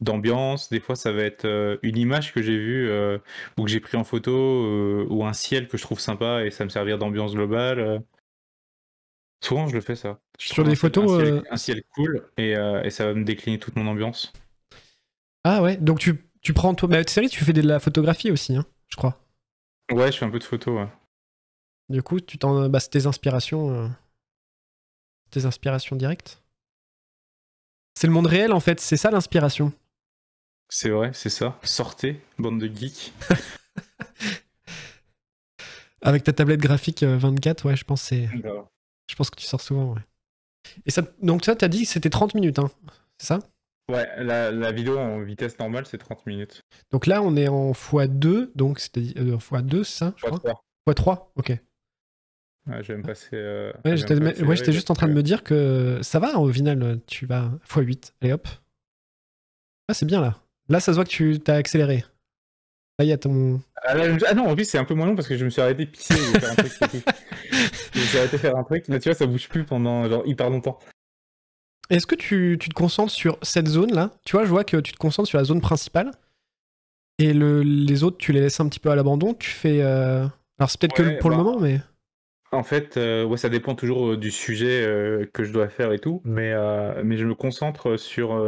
d'ambiance, des fois ça va être euh, une image que j'ai vue euh, ou que j'ai pris en photo ou un ciel que je trouve sympa et ça me servir d'ambiance globale. Souvent je le fais ça. Sur des photos. Un ciel, un ciel, cool et ça va me décliner toute mon ambiance. Ah ouais, donc tu, tu prends toi. série, tu fais de la photographie aussi, hein, je crois. Ouais, je fais un peu de photo. Ouais. Du coup, tu t'en, bah, c'est tes inspirations, euh, tes inspirations directes. C'est le monde réel en fait, c'est ça l'inspiration. C'est vrai, c'est ça. Sortez, bande de geeks. Avec ta tablette graphique 24, euh, ouais, je pense c'est. Je pense que tu sors souvent, ouais. Et ça, donc ça, t'as dit que c'était 30 minutes, hein, c'est ça Ouais, la, vidéo en vitesse normale, c'est 30 minutes. Donc là, on est en x2, donc c'est-à-dire euh, x2, ça je x3. x3, ok. Ouais, je vais me passer. Euh, ouais, j'étais juste en train de me dire que ça va, au final, tu vas x8, allez hop. Ah, c'est bien là. Là, ça se voit que tu t'as accéléré. Là, il y a ton. Ah, ah non, en plus, c'est un peu moins long parce que je me suis arrêté pisser. je, me suis arrêté faire un truc. Là, tu vois, ça bouge plus pendant genre hyper longtemps. Est-ce que tu, te concentres sur cette zone-là Tu vois, je vois que tu te concentres sur la zone principale. Et les autres, tu les laisses un petit peu à l'abandon. Tu fais. Euh, alors, c'est peut-être que pour le bah, moment, mais. En fait, euh, ouais, ça dépend toujours euh, du sujet que je dois faire et tout. Mais, mais je me concentre sur.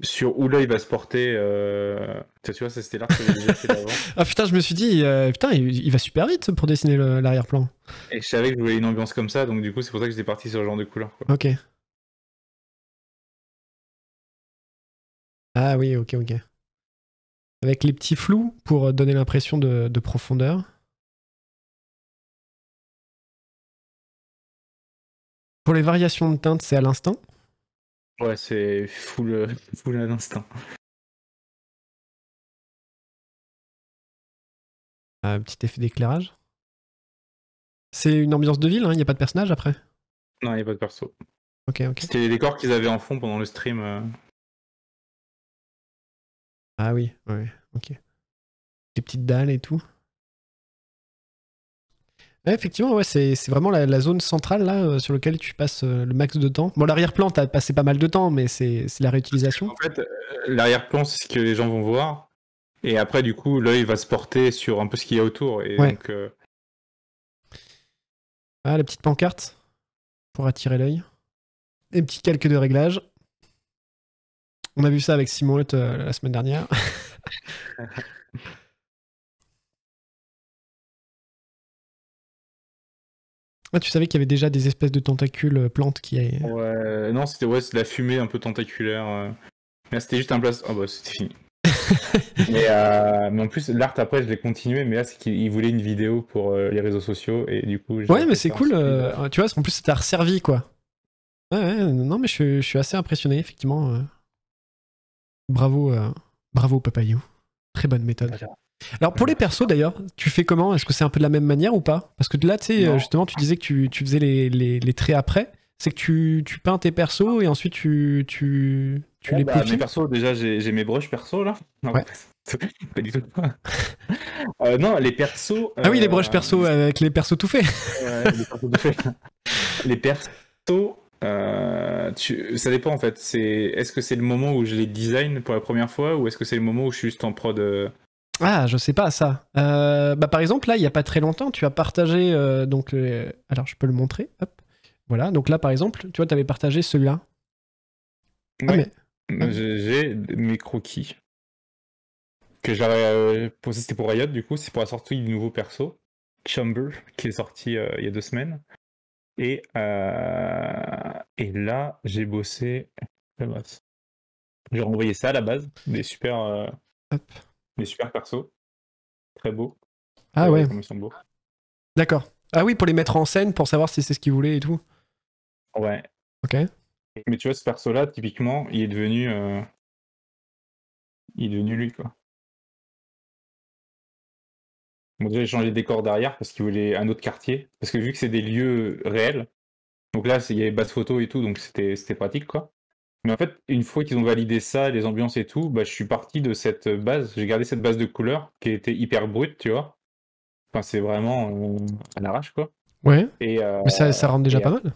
Sur où l'œil va se porter. Tu vois, ça c'était l'art que j'ai déjà fait avant. ah putain, je me suis dit, putain, il, va super vite pour dessiner l'arrière-plan. Et je savais que je voulais une ambiance comme ça, donc du coup, c'est pour ça que j'étais parti sur ce genre de couleur. Ok. Ah oui, ok, ok. Avec les petits flous pour euh, donner l'impression de, profondeur. Pour les variations de teintes, c'est à l'instant Ouais, c'est full, full à l'instant. Ah, un petit effet d'éclairage. C'est une ambiance de ville, il hein, n'y a pas de personnage après Non, il n'y a pas de perso. Ok, ok. C'était les décors qu'ils avaient en fond pendant le stream. Euh. Ah oui, ouais, ok. Des petites dalles et tout. effectivement, ouais, c'est vraiment la, zone centrale là euh, sur laquelle tu passes euh, le max de temps. Bon, l'arrière-plan, t'as passé pas mal de temps, mais c'est la réutilisation. En fait, euh, l'arrière-plan, c'est ce que les gens vont voir. Et après, du coup, l'œil va se porter sur un peu ce qu'il y a autour. Et donc, Ah, la petite pancarte pour attirer l'œil. Des petits calques de réglage. On a vu ça avec Simon euh, la semaine dernière. Ah, tu savais qu'il y avait déjà des espèces de tentacules euh, plantes qui Ouais, non, c'était ouais, de la fumée un peu tentaculaire. Euh. Là, c'était juste un place. Ah oh, bah, c'était fini. Euh, mais, en plus, l'art après, je l'ai continué, mais là, c'est qu'il voulait une vidéo pour les réseaux sociaux et du coup. Ouais, mais c'est cool. tu vois, en plus, c'était t'a resservi quoi. Ouais, ouais, non, mais je, je suis assez impressionné, effectivement. Bravo, euh, bravo Papayou. Très bonne méthode. Alors pour les euh, persos d'ailleurs, tu fais comment Est-ce que c'est un peu de la même manière ou pas Parce que là, tu sais, euh, justement, tu disais que tu, faisais les, traits après. C'est que tu, peins tes persos et ensuite tu, tu, tu les bah, Mes persos, déjà, j'ai mes brushes perso là. Non, pas du tout. non, les persos. Ah oui, les brushes perso avec les persos tout faits. les persos tout faits. les persos euh, ça dépend en fait. C'est est-ce que c'est le moment où je les design pour la première fois ou est-ce que c'est le moment où je suis juste en prod euh Ah, je sais pas ça. Euh, bah par exemple là, il y a pas très longtemps, tu as partagé donc alors je peux le montrer. Voilà. Donc là par exemple, tu vois, tu avais partagé celui-là. Ah, oui, hum. J'ai mes croquis que j'avais posé. C'était pour Riot du coup. C'est pour la sortie du nouveau perso Chamber qui est sorti il y a deux semaines. Euh, et, là, j'ai bossé. J'ai renvoyé ça à la base, des super, euh, Des super persos. Très beau. Ah ouais. ils sont beaux. D'accord. Ah oui, pour les mettre en scène, pour savoir si c'est ce qu'ils voulaient et tout. Ouais. Ok. Mais tu vois, ce perso-là, typiquement, il est devenu. Euh, il est devenu lui, quoi. Bon, déjà, j'ai changé de décor derrière parce qu'ils voulaient un autre quartier. Parce que vu que c'est des lieux réels, donc là, il y avait base photo et tout, donc c'était pratique, quoi. Mais en fait, une fois qu'ils ont validé ça, les ambiances et tout, bah, je suis parti de cette base. J'ai gardé cette base de couleurs qui était hyper brute, tu vois. Enfin, c'est vraiment euh, à l'arrache, quoi. Ouais. Et, euh, Mais ça, ça rentre déjà pas mal.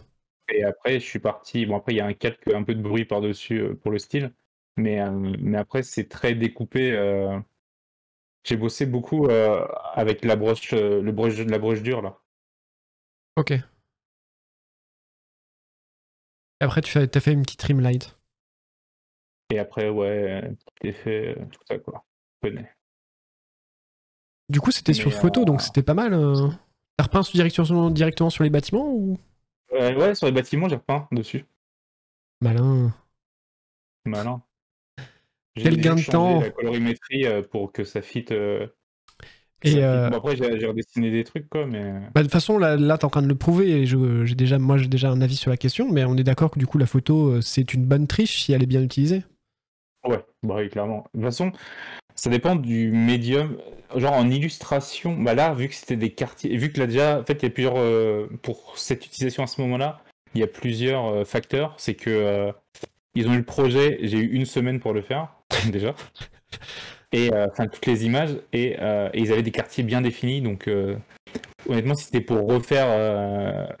Et après, je suis parti. Bon, après, il y a un calque, un peu de bruit par-dessus euh, pour le style. Mais, mais après, c'est très découpé. J'ai bossé beaucoup euh, avec la broche, euh, le la broche dure là. Ok. Après, tu as fait une petite rim light. Et après, ouais, un petit effet, euh, tout ça quoi. Du coup, c'était sur photo, donc c'était pas mal. T'as repeint directement, directement sur les bâtiments ou Ouais, sur les bâtiments, j'ai repeint dessus. Malin. Malin. Quel gain de temps la colorimétrie euh, pour que ça fitte. Euh, et fit. Euh, après, j'ai redessiné des trucs, mais... Bah, de toute façon, là, tu t'es en train de le prouver, et j'ai déjà, moi, j'ai déjà un avis sur la question, mais on est d'accord que, du coup, la photo, c'est une bonne triche si elle est bien utilisée Ouais, bah clairement. De toute façon, ça dépend du médium. Genre, en illustration, bah là, vu que c'était des quartiers... Vu que là, déjà, en fait, il y a plusieurs... pour cette utilisation à ce moment-là, il y a plusieurs facteurs. C'est que... ils ont eu le projet, j'ai eu une semaine pour le faire. déjà. Et euh, enfin, toutes les images. Euh, et, ils avaient des quartiers bien définis. Donc, euh, honnêtement, si c'était pour refaire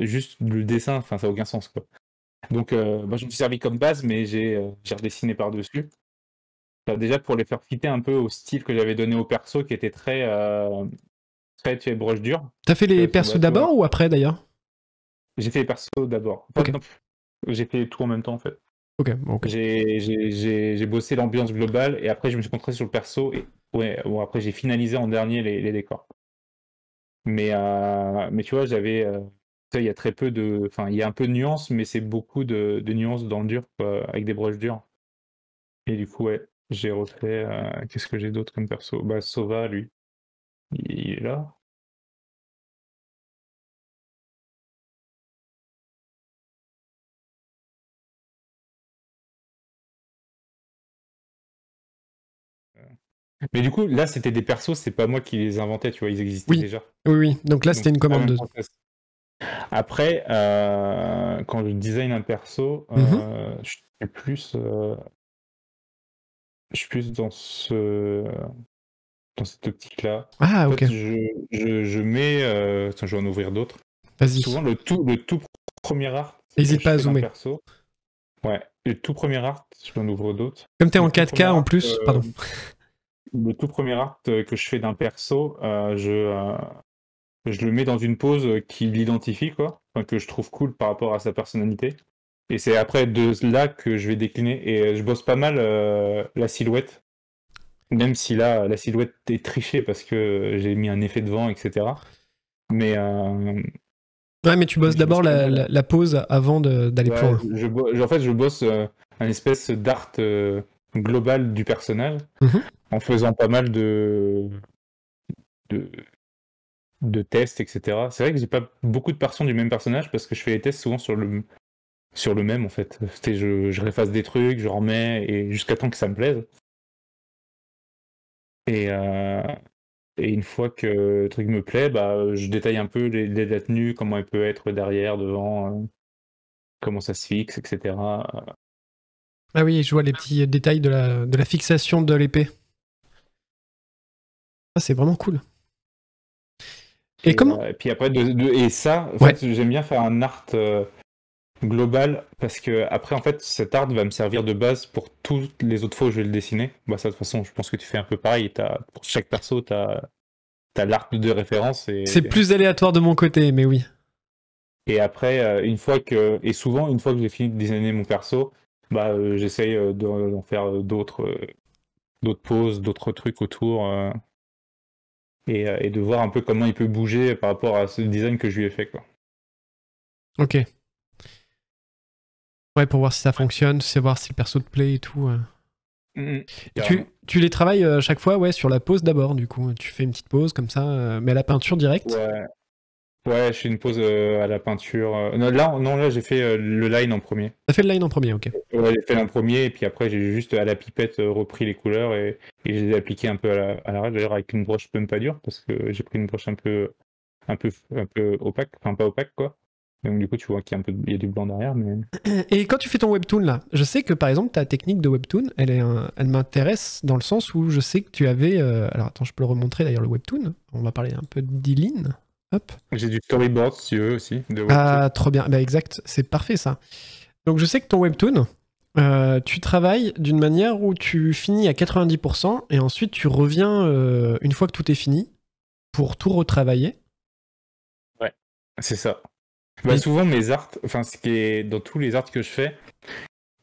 juste le dessin, enfin, ça n'a aucun sens. Quoi. Donc, bah, je me suis servi comme base, mais j'ai redessiné par-dessus bah, déjà pour les faire fitter un peu au style que j'avais donné au perso qui était très très tu es broche dure. T'as fait les persos d'abord ou après d'ailleurs J'ai fait les persos d'abord. J'ai fait tout en même temps en fait. Ok, ok. J'ai bossé l'ambiance globale et après je me suis concentré sur le perso et ouais, bon, après j'ai finalisé en dernier les, les décors. Mais, euh, mais tu vois, j'avais. Euh, il y a très peu de. Enfin, il y a un peu de nuances, mais c'est beaucoup de, de, nuances dans le dur, avec des broches dures. Et du coup, ouais, j'ai refait. Euh, qu'est-ce que j'ai d'autre comme perso Bah, Sova, lui. Il est là. Mais du coup, là, c'était des persos, c'est pas moi qui les inventais, tu vois, ils existaient déjà. Oui, oui, donc là, c'était une commande. De... Après, euh, quand je design un perso, euh, mhm. je suis plus. Euh, je dans ce. Dans cette optique-là. Ah, ok. Je, mets. Attends, je vais en ouvrir d'autres. Vas-y. Souvent, le tout, le tout premier art. N'hésite pas à zoomer. Perso, ouais, le tout premier art, je vais en ouvrir d'autres. Comme t'es en 4K en plus, pardon le tout premier art euh, que je fais d'un perso, euh, je, euh, je le mets dans une pose qui l'identifie, quoi, enfin, que je trouve cool par rapport à sa personnalité. Et c'est après de là que je vais décliner. Et je bosse pas mal la silhouette. Même si là, la silhouette est trichée parce que j'ai mis un effet de vent, etc. Mais. Ouais, mais tu bosses d'abord la, pose avant d'aller ouais, en fait, je bosse un espèce d'art global du personnage mhm. en faisant pas mal de, de, tests, etc. C'est vrai que j'ai pas beaucoup de personnes du même personnage parce que je fais les tests souvent sur le, sur le même en fait. Je, je refasse des trucs, je remets et jusqu'à temps que ça me plaise. Et, euh, et une fois que le truc me plaît, bah, je détaille un peu les, les, la comment elle peut être derrière, devant, euh, comment ça se fixe, etc. Ah oui, je vois les petits euh, détails de la, de la fixation de l'épée. Ah, c'est vraiment cool. Et, comment euh, Et puis après, et ça, j'aime bien faire un art euh, global parce que après, en fait, cet art va me servir de base pour toutes les autres fois où je vais le dessiner. Bah, ça, de toute façon, je pense que tu fais un peu pareil. As, pour chaque perso, tu as, l'art de référence. Et... C'est plus aléatoire de mon côté, mais oui. Et après, une fois que, et souvent, une fois que j'ai fini de dessiner mon perso, bah, euh, j'essaye euh, euh, d'en faire d'autres d'autres pauses, d'autres trucs autour. Et, de voir un peu comment il peut bouger par rapport à ce design que je lui ai fait. Quoi. Ok. Ouais, pour voir si ça fonctionne, voir si le perso te plaît et tout. Hein. Mmh, mmh. tu, tu, les travailles à chaque fois ouais, sur la pose d'abord, du coup. Tu fais une petite pause comme ça, mais à la peinture directe Ouais, je fais une pause euh, à la peinture. Euh, non, là, non, là j'ai fait euh, le line en premier. T'as fait le line en premier, ok. j'ai fait en premier, et puis après, j'ai juste à la pipette repris les couleurs et, et je les ai appliquées un peu à la, règle. D'ailleurs, avec une broche même pas dure, parce que j'ai pris une broche un peu, un peu, un peu opaque, enfin pas opaque, quoi. Donc du coup, tu vois qu'il y a un peu il du blanc derrière. Et quand tu fais ton webtoon là, je sais que par exemple ta technique de webtoon, elle elle m'intéresse dans le sens où je sais que tu avais, alors attends, je peux le remontrer d'ailleurs le webtoon. On va parler un peu d'Iline. J'ai du storyboard si tu veux aussi. ah, trop bien. Bah, exact, c'est parfait ça. Donc je sais que ton webtoon, euh, tu travailles d'une manière où tu finis à 90% et ensuite tu reviens euh, une fois que tout est fini pour tout retravailler. Ouais, c'est ça. Bah, souvent mes arts, enfin ce qui est dans tous les arts que je fais,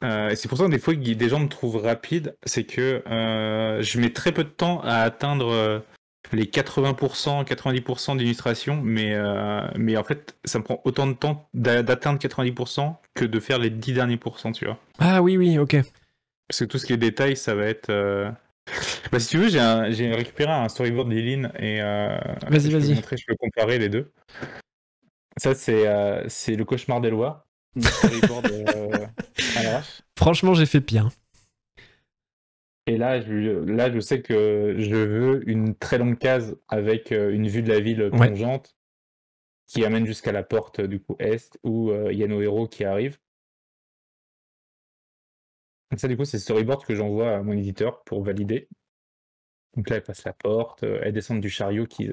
euh, c'est pour ça que des fois des gens me trouvent rapide, c'est que je mets très peu de temps à atteindre les 80%, 90% d'illustration, mais, euh, mais en fait, ça me prend autant de temps d'atteindre 90% que de faire les 10 derniers pourcents, tu vois. Ah oui, oui, ok. Parce que tout ce qui est détail, ça va être. Euh, bah, si tu veux, j'ai récupéré un storyboard d'Eileen et. Euh, vas-y, peux comparer les deux. Ça, c'est le cauchemar des lois. Franchement, j'ai fait pire. Et là, je, là, je sais que je veux une très longue case avec euh, une vue de la ville euh, plongeante qui amène jusqu'à la porte euh, du coup est où il y a nos héros qui arrivent. Donc ça, du coup, c'est storyboard que j'envoie à mon éditeur pour valider. Donc là, elles passent la porte, elles descendent du chariot qui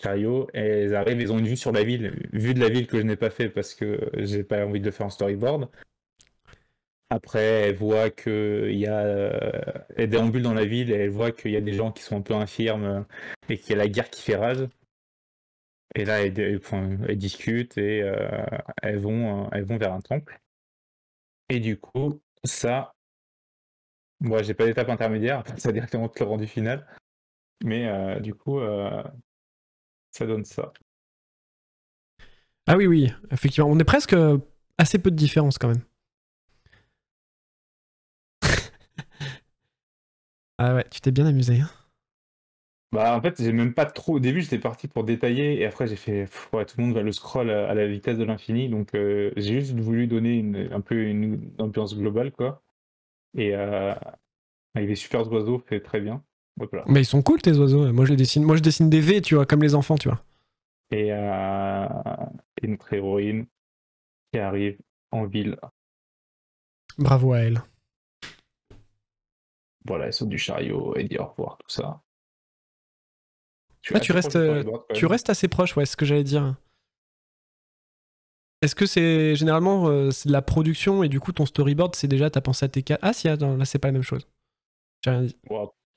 chariot, elles arrivent, elles ont une vue sur la ville, vue de la ville que je n'ai pas fait parce que j'ai pas envie de le faire en storyboard. Après, elle voit qu'il y a. Euh, elle déambule dans la ville et elle voit qu'il y a des gens qui sont un peu infirmes euh, et qu'il y a la guerre qui fait rage. Et là, elles, elle, discutent et euh, elles, vont, elles vont vers un temple. Et du coup, ça. Moi, j'ai pas d'étape intermédiaire, ça directement le rendu final. Mais du coup, ça donne ça. Ah oui, oui, effectivement. On est presque assez peu de différence quand même. Ah ouais, tu t'es bien amusé. Hein bah en fait, j'ai même pas trop. Au début, j'étais parti pour détailler et après j'ai fait. ouais, tout le monde va le scroll à, la vitesse de l'infini, donc euh, j'ai juste voulu donner une, un peu une, ambiance globale quoi. Et euh, avec des super oiseaux, fait très bien. Mais ils sont cool tes oiseaux. Hein. Moi je les dessine. Moi je dessine des V, tu vois, comme les enfants, tu vois. Et, euh, et notre héroïne qui arrive en ville. Bravo à elle voilà, elle saute du chariot, et dit au revoir, tout ça. Tu, restes, euh, tu restes assez proche, ouais, ce que j'allais dire. Est-ce que c'est généralement euh, de la production et du coup ton storyboard c'est déjà t'as pensé à tes cas Ah si là c'est pas la même chose. J'ai rien dit.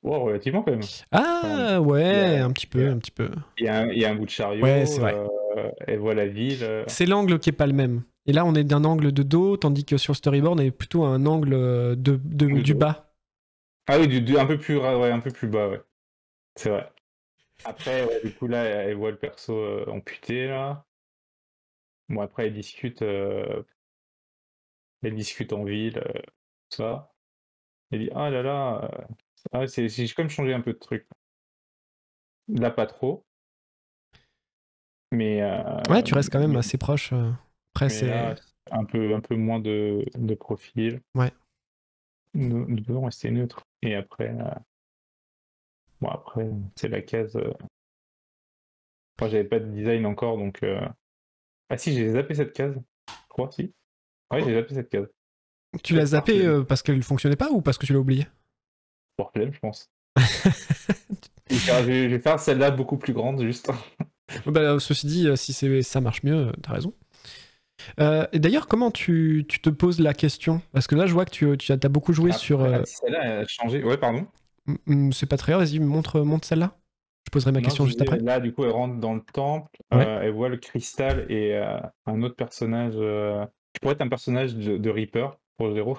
relativement quand même. Ah ouais un petit peu un petit peu. Il y, a un bout de chariot. elle voit la ville. C'est l'angle qui est pas le même. Et là on est d'un angle de dos tandis que sur storyboard on est plutôt à un angle euh, de, du bas. Ah oui, du, un, peu plus, un peu plus bas, ouais. C'est vrai. Après, du coup, là, elle voit le perso euh, amputé, là. Bon, après, elle discute. Euh, elle discute en ville, euh, ça. Elle dit Ah là là, ah, c'est, j'ai quand même changé un peu de truc. Là, pas trop. Mais. ouais, tu restes quand même assez proche. Après, c'est. Un peu, un peu moins de, de profil. Ouais nous, devons rester neutres. Et après, euh, bon, après, c'est la case. Euh. Moi, j'avais pas de design encore, donc. Euh. Ah, si, j'ai zappé cette case. Je crois, si. Ouais, j'ai zappé cette case. Tu l'as zappé parce qu'elle ne fonctionnait pas ou parce que tu l'as oublié Problème, je pense. je vais faire celle-là beaucoup plus grande, juste. Bah, ceci dit, si ça marche mieux, t'as raison. Euh, d'ailleurs, comment tu, tu, te poses la question Parce que là, je vois que tu, tu as, beaucoup joué ah, sur. Euh, celle-là a changé. Ouais, pardon. C'est pas très vas-y, montre, montre celle-là. Je poserai ma question juste après. Là, du coup, elle rentre dans le temple, euh, elle voit le cristal et un autre personnage. qui pourrait être un personnage de, de Reaper pour Zéro.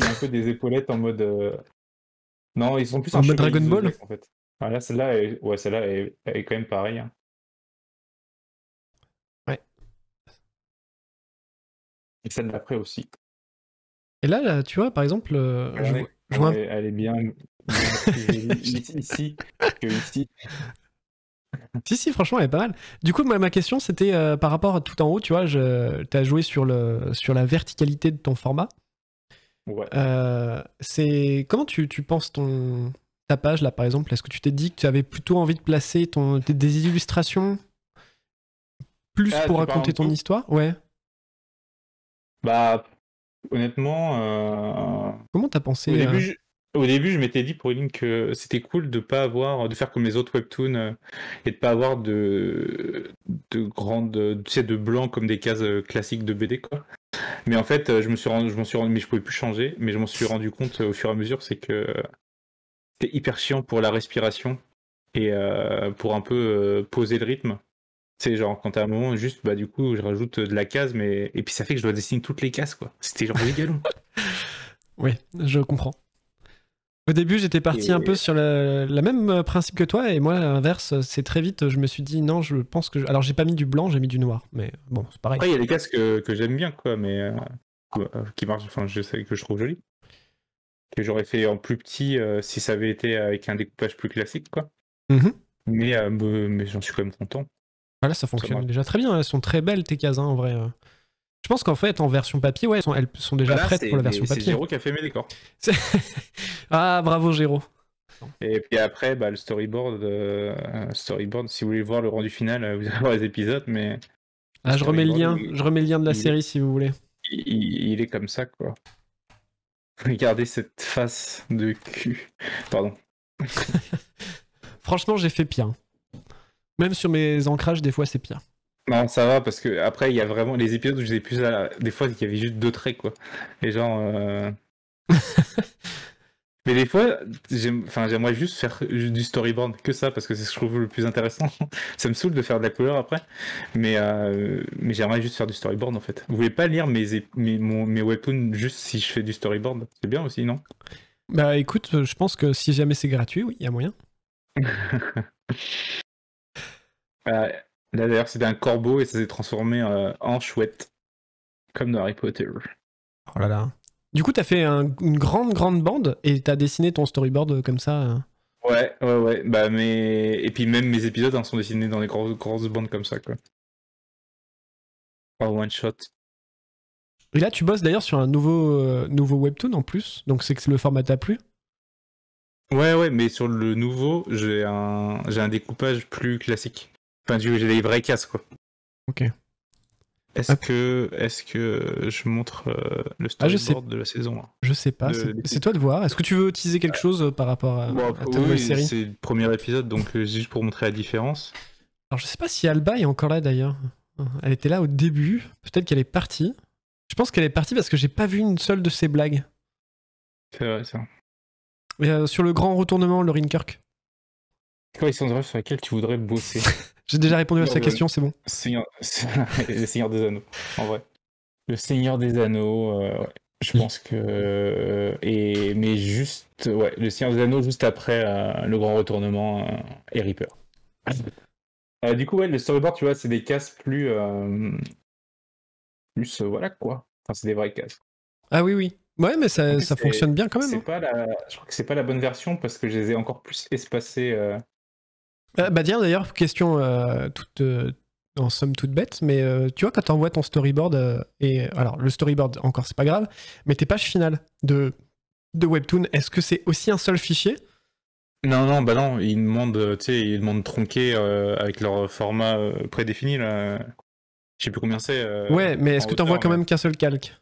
Un peu des épaulettes en mode. Non, ils sont plus en, mode Dragon Ball. en fait. Ah, celle-là, est... ouais, celle-là est... est quand même pareil. Hein. et celle d'après aussi. Et là, là, tu vois, par exemple, euh, ah ah elle, est, bien, ici que ici. si, si, franchement, elle est pas mal. Du coup, ma, question, c'était euh, par rapport à tout en haut, tu vois, tu as joué sur, le, sur la verticalité de ton format. Ouais. Euh, c'est comment tu, penses ton ta page là par exemple Est-ce que tu t'es dit que tu avais plutôt envie de placer ton des illustrations plus ah, pour raconter ton histoire Ouais. Bah, honnêtement. Euh, Comment t'as pensé euh Au début, je... m'étais dit pour une que c'était cool de pas avoir, de faire comme mes autres webtoons euh, et de pas avoir de, de grandes, tu de blanc comme des cases classiques de BD quoi. Mais en fait, je me suis rendu, je m'en suis rendu, mais je pouvais plus changer. Mais je m'en suis rendu compte au fur et à mesure, c'est que c'était hyper chiant pour la respiration et pour un peu poser le rythme. C'est genre quand à un moment juste bah du coup je rajoute euh, de la case mais et puis ça fait que je dois dessiner toutes les cases quoi. C'était genre galon. oui, je comprends. Au début, j'étais parti un peu sur le la même euh, principe que toi et moi à l'inverse, c'est très vite je me suis dit non, je pense que alors j'ai pas mis du blanc, j'ai mis du noir mais bon, c'est pareil. Après il y a des cases que, j'aime bien quoi mais euh, qui marchent enfin je sais que je trouve joli. Que j'aurais fait en plus petit si ça avait été avec un découpage plus classique quoi. Mm-hmm. Mais, mais j'en suis quand même content. Voilà, ah, ça fonctionne déjà très bien. Elles sont très belles, tes cases, hein, en vrai. Euh. Je pense qu'en fait, en version papier, ouais, elles sont, déjà bah prêtes pour la version papier. C'est Géro qui a fait mes décors. ah, bravo Géro. Et puis après, bah, le storyboard, euh, storyboard, si vous voulez voir le rendu final, euh, vous allez voir les épisodes, mais. Ah, je remets le lien, je remets le lien de la série si vous voulez. Il, il, est comme ça, quoi. Regardez cette face de cul. Pardon. Franchement, j'ai fait pire. Même sur mes ancrages, des fois, c'est pire. Non, ça va parce que après, il y a vraiment les épisodes où j'ai plus Des fois, il y avait juste deux traits, quoi. Et genre. Euh. Mais des fois, enfin, j'aimerais juste faire du storyboard, que ça, parce que c'est ce que je trouve le plus intéressant. ça me saoule de faire de la couleur après. Mais, euh, Mais j'aimerais juste faire du storyboard en fait. Vous voulez pas lire mes, weapons mes webtoons juste si je fais du storyboard C'est bien aussi, non Bah écoute, euh, je pense que si jamais c'est gratuit, oui, il y a moyen. Euh, là d'ailleurs c'était un corbeau et ça s'est transformé euh, en chouette. Comme dans Harry Potter. Oh là là. Du coup t'as fait une grande grande bande et t'as dessiné ton storyboard euh, comme ça Ouais, ouais, ouais. Bah, mais... Et puis même mes épisodes hein, sont dessinés dans des grosses, bandes comme ça, quoi. En one shot. Et là, tu bosses d'ailleurs sur un nouveau, nouveau webtoon en plus, donc c'est que le format t'a plu Ouais, ouais, mais sur le nouveau, j'ai j'ai un découpage plus classique. Enfin, du, j'ai des vrais casques, quoi. Ok. Est-ce ah. que, est que je montre euh, le ah, storyboard de la saison Je sais pas, c'est toi de voir. Est-ce que tu veux utiliser quelque chose euh, par rapport à, la série C'est le premier épisode, donc euh, juste pour montrer la différence. Alors je sais pas si Alba est encore là d'ailleurs. Elle était là au début, peut-être qu'elle est partie. Je pense qu'elle est partie parce que j'ai pas vu une seule de ses blagues. C'est vrai ça. vrai. sur le grand retournement, Lorin Kirk. Quoi, ils sont sur laquelle tu voudrais bosser J'ai déjà répondu à sa question, c'est bon. Le Seigneur des Anneaux, en vrai. Le Seigneur des Anneaux, euh, je pense que. Euh, et, mais juste. Ouais, le Seigneur des Anneaux, juste après euh, le grand retournement et Reaper. du coup, ouais, le storyboard, tu vois, c'est des cases plus. plus, voilà quoi. Enfin, c'est des vraies cases. Ah oui, oui. Ouais, mais ça, fonctionne bien quand même. Hein. Pas Je crois que c'est pas la bonne version parce que je les ai encore plus espacés euh, bah tiens d'ailleurs, question euh, toute, euh, en somme toute bête, mais tu vois quand t'envoies ton storyboard, et alors le storyboard encore c'est pas grave, mais tes pages finales de, de Webtoon, est-ce que c'est aussi un seul fichier non, non, bah non, ils demandent, tu sais, ils demandent tronquer avec leur format prédéfini, là. Je sais plus combien c'est. ouais, mais est-ce que t'envoies quand même qu'un seul calque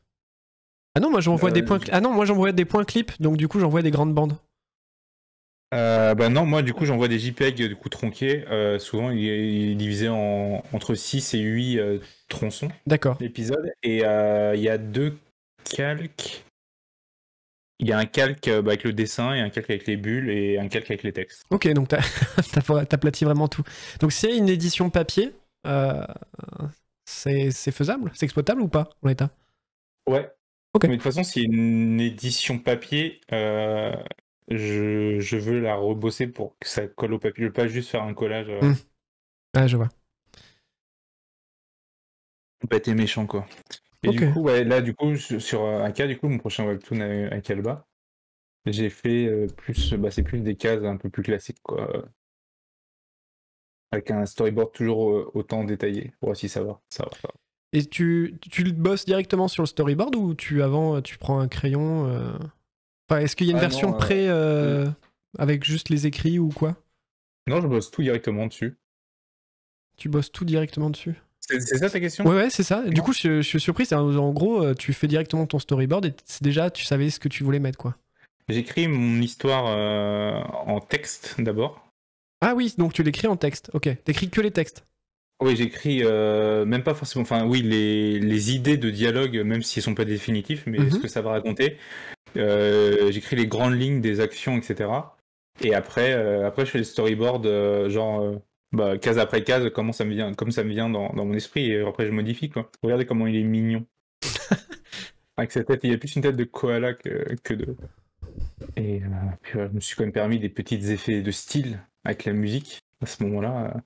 Ah non, moi j'envoie des points... Ah non, moi j'envoie des points clips, donc du coup j'envoie des grandes bandes euh, bah non, moi du coup j'envoie des JPEG euh, du coup tronqués. Euh, souvent il est, divisé en, entre 6 et 8 euh, tronçons D'accord. l'épisode Et il y a deux calques. Il y a un calque bah, avec le dessin et un calque avec les bulles et un calque avec les textes. Ok, donc t'aplatis vraiment tout. Donc c'est une édition papier, c'est faisable C'est exploitable ou pas en l'état Ouais. Ok. Mais de toute façon, c'est une édition papier je, veux la rebosser pour que ça colle au papier. Je pas juste faire un collage. Ah, je vois. bête t'es méchant, quoi. Et du coup, là, du coup, sur un cas, euh, du coup, mon prochain webtoon à Kalba, j'ai fait euh, plus, bah, c'est plus des cases un peu plus classiques, quoi. Avec un storyboard toujours autant détaillé. Pour aussi savoir. Ça va, ça Et tu, tu le bosses directement sur le storyboard ou tu avant, tu prends un crayon est-ce qu'il y a une ah version euh, pré euh, avec juste les écrits ou quoi Non, je bosse tout directement dessus. Tu bosses tout directement dessus c'est ça ta question Ouais, ouais, c'est ça. Du coup, je, suis surpris. En gros, euh, tu fais directement ton storyboard et déjà, tu savais ce que tu voulais mettre, quoi. J'écris mon histoire en texte d'abord. Ah oui, donc tu l'écris en texte. Ok. T'écris que les textes. Oui, j'écris même pas forcément. Enfin, oui, les, idées de dialogue, même s'ils sont pas définitifs, mais mhm. ce que ça va raconter. Euh, j'écris les grandes lignes des actions, etc. Et après, euh, après je fais le storyboard, euh, genre bah, case après case, comment ça me vient, comme ça me vient dans, dans mon esprit, et après je modifie quoi. Regardez comment il est mignon. Avec sa tête, il a plus une tête de koala que, que de. Et puis, je me suis quand même permis des petits effets de style avec la musique à ce moment-là.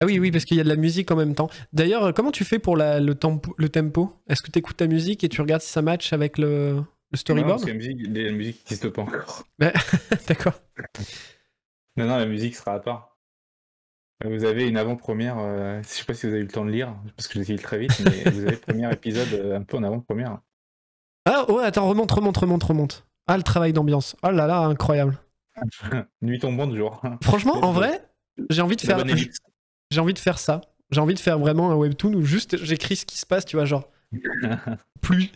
Ah oui, oui, parce qu'il y a de la musique en même temps. D'ailleurs, comment tu fais pour le, tempo, le tempo Est-ce que tu écoutes ta musique et tu regardes si ça match avec le, storyboard parce que la musique, pas encore. Bah, d'accord. Non, non, la musique sera à part. Euh, vous avez une avant-première, euh, je sais pas si vous avez eu le temps de lire, parce que je l'ai très vite, mais vous avez le premier épisode euh, un peu en avant-première. Ah ouais, attends, remonte, remonte, remonte, remonte. Ah, le travail d'ambiance. Oh là là, incroyable. Nuit tombante, jour. Franchement, en vrai, j'ai envie de faire... J'ai envie de faire ça. J'ai envie de faire vraiment un webtoon où juste j'écris ce qui se passe, tu vois, genre... plus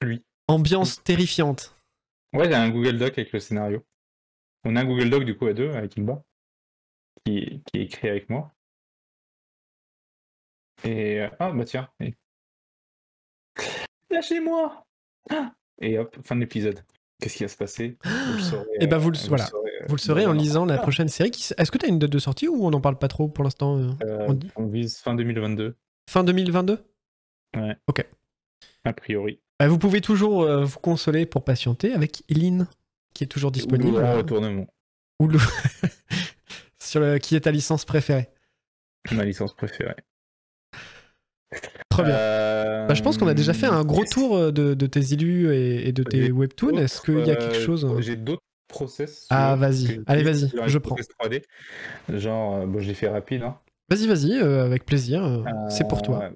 Plus. Ambiance terrifiante. Ouais, il y a un Google Doc avec le scénario. On a un Google Doc du coup à deux avec Inba, qui, qui est écrit avec moi. Et euh, ah bah tiens. Et... Lâchez-moi ah! Et hop, fin de l'épisode. Qu'est-ce qui va se passer Vous le ah! saurez. Et eh bah vous le, euh, voilà. Euh, vous le saurez en lisant la prochaine série. Est-ce que tu as une date de sortie ou on n'en parle pas trop pour l'instant on... on... vise fin 2022. Fin 2022 Ouais. Ok. A priori. Bah, vous pouvez toujours euh, vous consoler pour patienter avec Ilin qui est toujours disponible. Ou le Sur Qui est ta licence préférée Ma licence préférée. Très bien. Euh, bah, je pense qu'on a déjà fait un gros tour euh, de, tes élus et, de tes webtoons. Est-ce qu'il y a quelque chose J'ai d'autres process. Ah, vas-y. Allez, vas-y. Je prends. Genre, bon, fait rapide. Hein. Vas-y, vas-y, avec plaisir. C'est pour toi.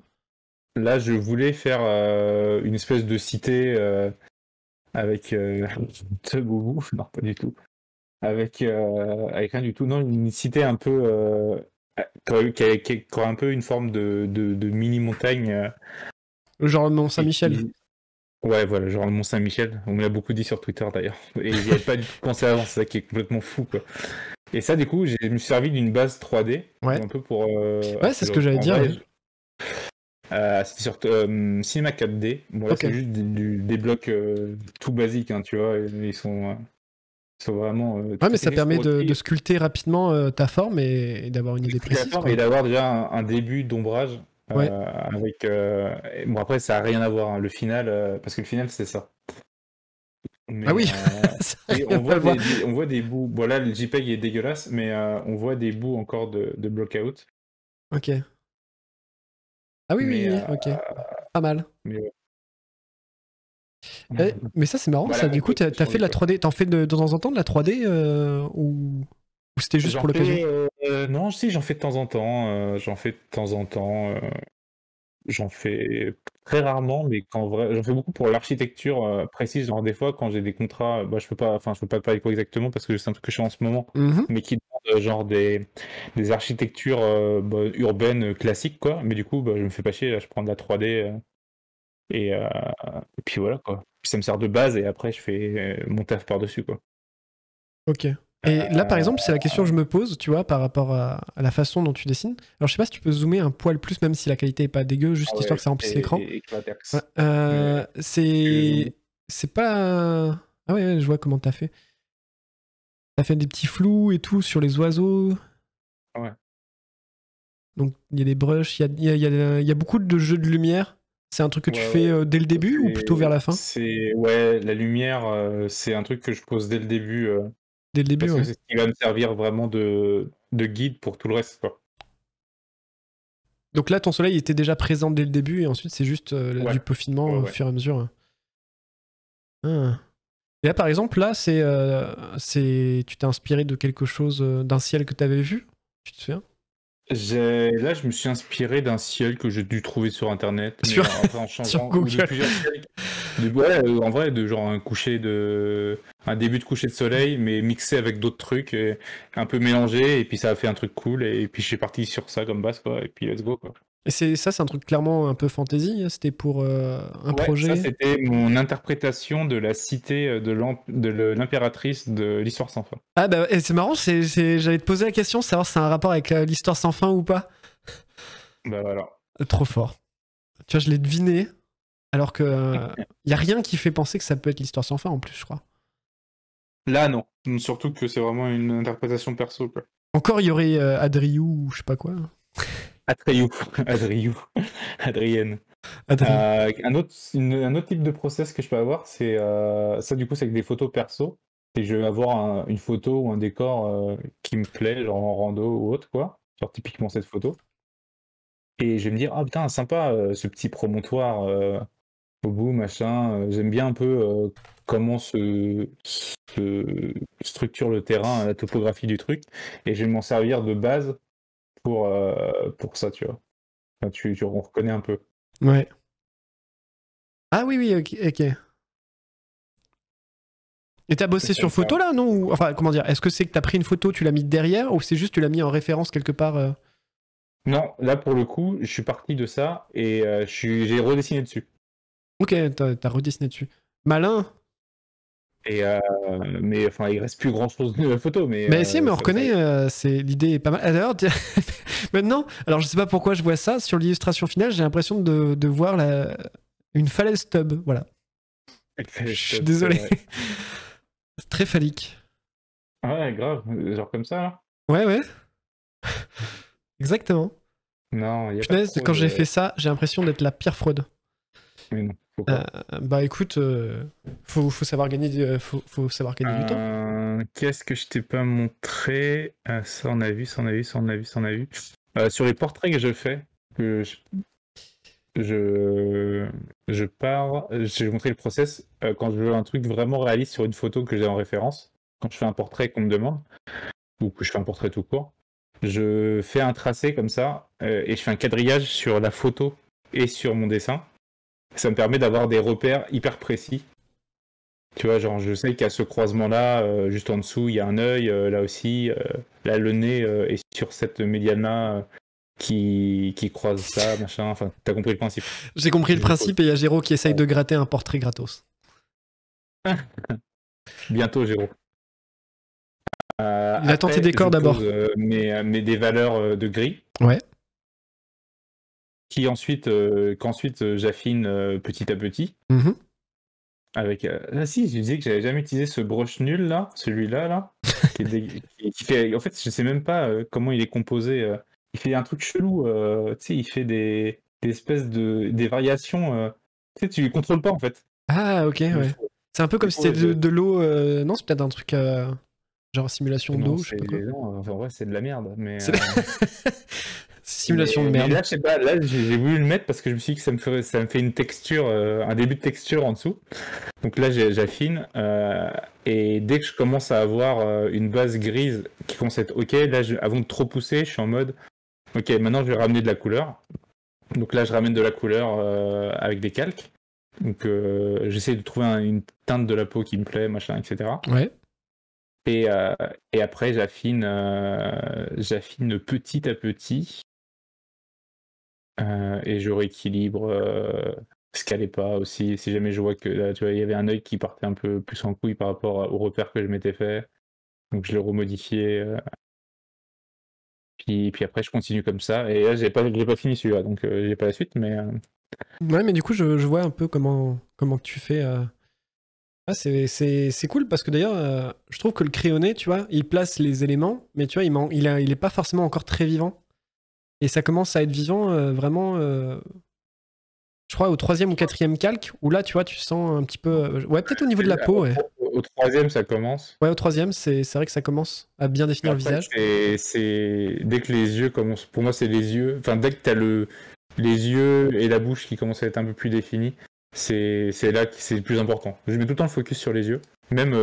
Là, je voulais faire euh, une espèce de cité avec euh, avec euh, ne non pas du tout, avec euh, avec rien du tout, non, une cité un peu qui, a, un peu une forme de, de, mini montagne, genre de Mont Saint-Michel. Ouais, voilà, genre le Mont Saint-Michel. On me l'a beaucoup dit sur Twitter d'ailleurs, et n'y a pas du tout pensé avant, c'est ça qui est complètement fou Et ça, du coup, j'ai me servi d'une base 3D, ouais. un peu pour. ouais, c'est ce que j'allais dire. Euh, c'était sur cinéma euh, Cinema 4D. Bon, c'est juste des blocs euh, tout basiques, hein, tu vois. Ils sont, sont vraiment. ouais, mais ça permet de, sculpter rapidement ta forme et, d'avoir une idée précise. et d'avoir déjà un, début d'ombrage. avec, bon, après, ça n'a rien à voir, hein, le final, parce que le final, c'est ça. ah oui on, voit des, on, voit des, bouts. Bon, là, le JPEG est dégueulasse, mais on voit des bouts encore de, de block-out. Ok. Ah oui, oui, euh, ok. Pas mal. Mais, euh, ça, c'est marrant, ça. Du coup, t'as, fait de la 3D. T'en fais de, de, temps en temps de la 3D euh, ou, c'était juste pour l'occasion Non, si, j'en fais de temps en temps. j'en fais de temps en temps. J'en fais très rarement, mais quand j'en fais beaucoup pour l'architecture euh, précise. Genre des fois, quand j'ai des contrats, euh, bah, je peux pas, enfin, je peux pas parler quoi exactement parce que c'est un truc que je fais en ce moment, mm-hmm. mais qui demande euh, genre des, des architectures bah, urbaines classiques, quoi. Mais du coup, bah, je me fais pas chier, je prends de la 3D et, puis voilà, quoi. ça me sert de base et après, je fais mon taf par dessus, quoi. Ok, et euh, là, par exemple, c'est la question que je me pose, tu vois, par rapport à, la façon dont tu dessines. Alors, je sais pas si tu peux zoomer un poil plus, même si la qualité est pas dégueu, juste ah histoire que ça remplisse l'écran. Euh, c'est. C'est pas. Ah ouais, je vois comment t'as fait. T'as fait des petits flous et tout sur les oiseaux. Ouais. Donc, il y a des brushes, il y a, y, a, beaucoup de jeux de lumière. C'est un truc que tu fais euh, dès le début ou plutôt vers la fin C'est. Ouais, la lumière, c'est un truc que je pose dès le début Dès le début. Parce que c'est ce qui va me servir vraiment de, de guide pour tout le reste. Quoi. Donc là, ton soleil était déjà présent dès le début et ensuite c'est juste euh, du peaufinement au fur et à mesure. Hein. Ah. Et là, par exemple, là, c'est, euh, c'est... tu t'es inspiré de quelque chose, euh, d'un ciel que tu avais vu Tu te souviens Là, je me suis inspiré d'un ciel que j'ai dû trouver sur internet. sur... en changeant, Google. Euh, en vrai, de genre un coucher de. Un début de coucher de soleil, mais mixé avec d'autres trucs, un peu mélangé, et puis ça a fait un truc cool, et puis j'ai parti sur ça comme base, quoi, et puis let's go, quoi. Et c'est ça, c'est un truc clairement un peu fantasy. Hein, c'était pour euh, un projet. Ça, c'était mon interprétation de la cité euh, de l'impératrice de l'histoire sans fin. Ah bah c'est marrant. j'allais te poser la question, savoir si c'est un rapport avec euh, l'histoire sans fin ou pas. Bah voilà. Trop fort. Tu vois, je l'ai deviné, alors que il y a rien qui fait penser que ça peut être l'histoire sans fin en plus, je crois. Là, non. Surtout que c'est vraiment une interprétation perso. Encore, il y aurait Adriou ou je sais pas quoi. Hein. Adriou, Adrienne. Euh, un, autre, type de process que je peux avoir, c'est euh, ça du coup, c'est avec des photos perso. Et je vais avoir une photo ou un décor euh, qui me plaît, genre en rando ou autre, quoi. Genre typiquement cette photo. Et je vais me dire, ah putain, sympa ce petit promontoire au bout, machin. J'aime bien un peu comment se structure le terrain, la topographie du truc. Et je vais m'en servir de base pour, euh, pour ça, tu vois. tu, tu, on un peu. Ouais. Ah oui, oui, ok. okay. Et t'as bossé sur photo là, non Ou, Enfin, comment dire Est-ce que c'est que t'as pris une photo, tu l'as mis derrière, ou c'est juste tu l'as mis en référence quelque part euh Non, là pour le coup, je suis parti de ça et euh, j'ai redessiné dessus. Ok, t'as redessiné dessus. Malin, et euh, mais enfin, il reste plus grand chose de la photo. Mais, mais si, euh, mais on reconnaît, euh, c'est l'idée est pas mal. D'ailleurs, maintenant, alors je sais pas pourquoi je vois ça sur l'illustration finale, j'ai l'impression de, de, voir la... une falaise tub. Voilà. Je suis désolé. très phallique. Ouais, grave, genre comme ça. Hein. Ouais, ouais. Exactement. Non, quand j'ai fait ça, j'ai l'impression d'être la pire fraude. Mais non. Euh, bah écoute, euh, faut, savoir gagner, euh, faut, savoir gagner du temps. Qu'est-ce que je t'ai pas montré ah, Ça on a vu, ça on a vu, ça on a vu, ça on a vu. sur les portraits que je fais, je, je, je pars, j'ai montré le process quand je veux un truc vraiment réaliste sur une photo que j'ai en référence, quand je fais un portrait qu'on me demande, ou que je fais un portrait tout court, je fais un tracé comme ça et je fais un quadrillage sur la photo et sur mon dessin ça me permet d'avoir des repères hyper précis. Tu vois, genre, je sais qu'à ce croisement-là, euh, juste en dessous, il y a un œil, euh, là aussi, euh, là, le nez est sur cette médiane qui, qui croise ça, machin. Enfin, t'as compris le principe. J'ai compris le principe et il y a Géro qui essaye de gratter un portrait gratos. Bientôt, Géro. il a tenté des corps d'abord. mais, mais des valeurs de gris. Ouais qui ensuite, euh, qu'ensuite euh, j'affine euh, petit à petit. Mhm. Avec, ah si, je disais que j'avais jamais utilisé ce broche nul là, celui-là là, qui, qui, fait, en fait, je sais même pas comment il est composé. il fait un truc chelou, tu sais, il fait des, espèces de des variations. tu sais, tu contrôles pas en fait. Ah ok, ouais. C'est un peu comme si c'était de, l'eau. Non, c'est peut-être un truc genre simulation d'eau. Non, non enfin, vrai, c'est de la merde. Mais, Simulation de merde. là, j'ai voulu le mettre parce que je me suis dit que ça me fait, ça me fait une texture, euh, un début de texture en dessous. Donc là, j'affine. Euh, et dès que je commence à avoir euh, une base grise qui commence à être OK, là, avant de trop pousser, je suis en mode OK, maintenant, je vais ramener de la couleur. Donc là, je ramène de la couleur avec des calques. Donc j'essaie de trouver une teinte de la peau qui me plaît, machin, etc. Ouais. Et, et, après, j'affine, j'affine petit à petit euh, et je rééquilibre euh, ce qu'elle n'est pas aussi. Si jamais je vois que euh, tu vois, il y avait un œil qui partait un peu plus en couille par rapport au repère que je m'étais fait, donc je l'ai remodifiais, puis, après, je continue comme ça. Et là, j'ai pas, pas fini celui-là, donc j'ai pas la suite, mais. Ouais, mais du coup, je, vois un peu comment, comment tu fais. Ah, c'est cool parce que d'ailleurs, je trouve que le crayonné, tu vois, il place les éléments, mais tu vois, il, il, il est pas forcément encore très vivant. Et ça commence à être vivant euh, vraiment, euh, je crois, au troisième ou quatrième calque, où là, tu vois, tu sens un petit peu. Euh, ouais, peut-être au niveau de la peau. Au, troisième, ça commence. Ouais, au troisième, c'est vrai que ça commence à bien définir le visage. C'est dès que les yeux commencent. Pour moi, c'est les yeux. Enfin, dès que tu as le... les yeux et la bouche qui commencent à être un peu plus définis, c'est là que c'est le plus important. Je mets tout le temps le focus sur les yeux, même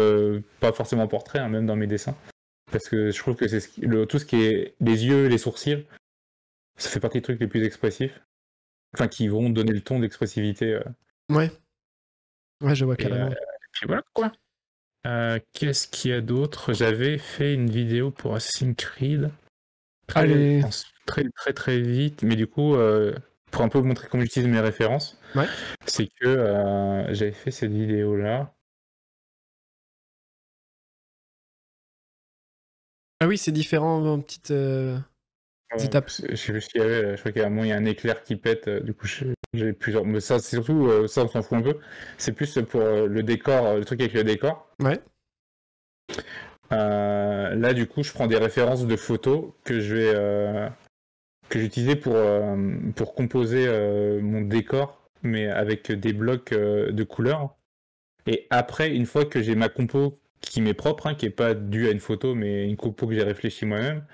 pas forcément portrait, hein, même dans mes dessins. Parce que je trouve que c'est le... tout ce qui est les yeux, les sourcils, ça fait partie des trucs les plus expressifs. Enfin, qui vont donner le ton d'expressivité. Euh. Ouais. Ouais, je vois carrément. Euh, et, voilà quoi. Euh, qu'est-ce qu'il y a d'autre J'avais fait une vidéo pour Assassin's Creed. Très, Allez. très très très vite, mais du coup, pour un peu vous montrer comment j'utilise mes références, ouais. c'est que j'avais fait cette vidéo là. Ah oui, c'est différent en petite. Je sais plus je crois qu'il y a un il y a un éclair qui pète, euh, du coup j'ai plusieurs. Mais ça, c'est surtout, euh, ça on s'en fout un peu. C'est plus pour euh, le décor, le truc avec le décor. Ouais. là, du coup, je prends des références de photos que je vais que j'utilisais pour pour composer mon décor, mais avec des blocs de couleurs. Et après, une fois que j'ai ma compo qui m'est propre, hein, qui n'est pas dû à une photo, mais une compo que j'ai réfléchi moi-même.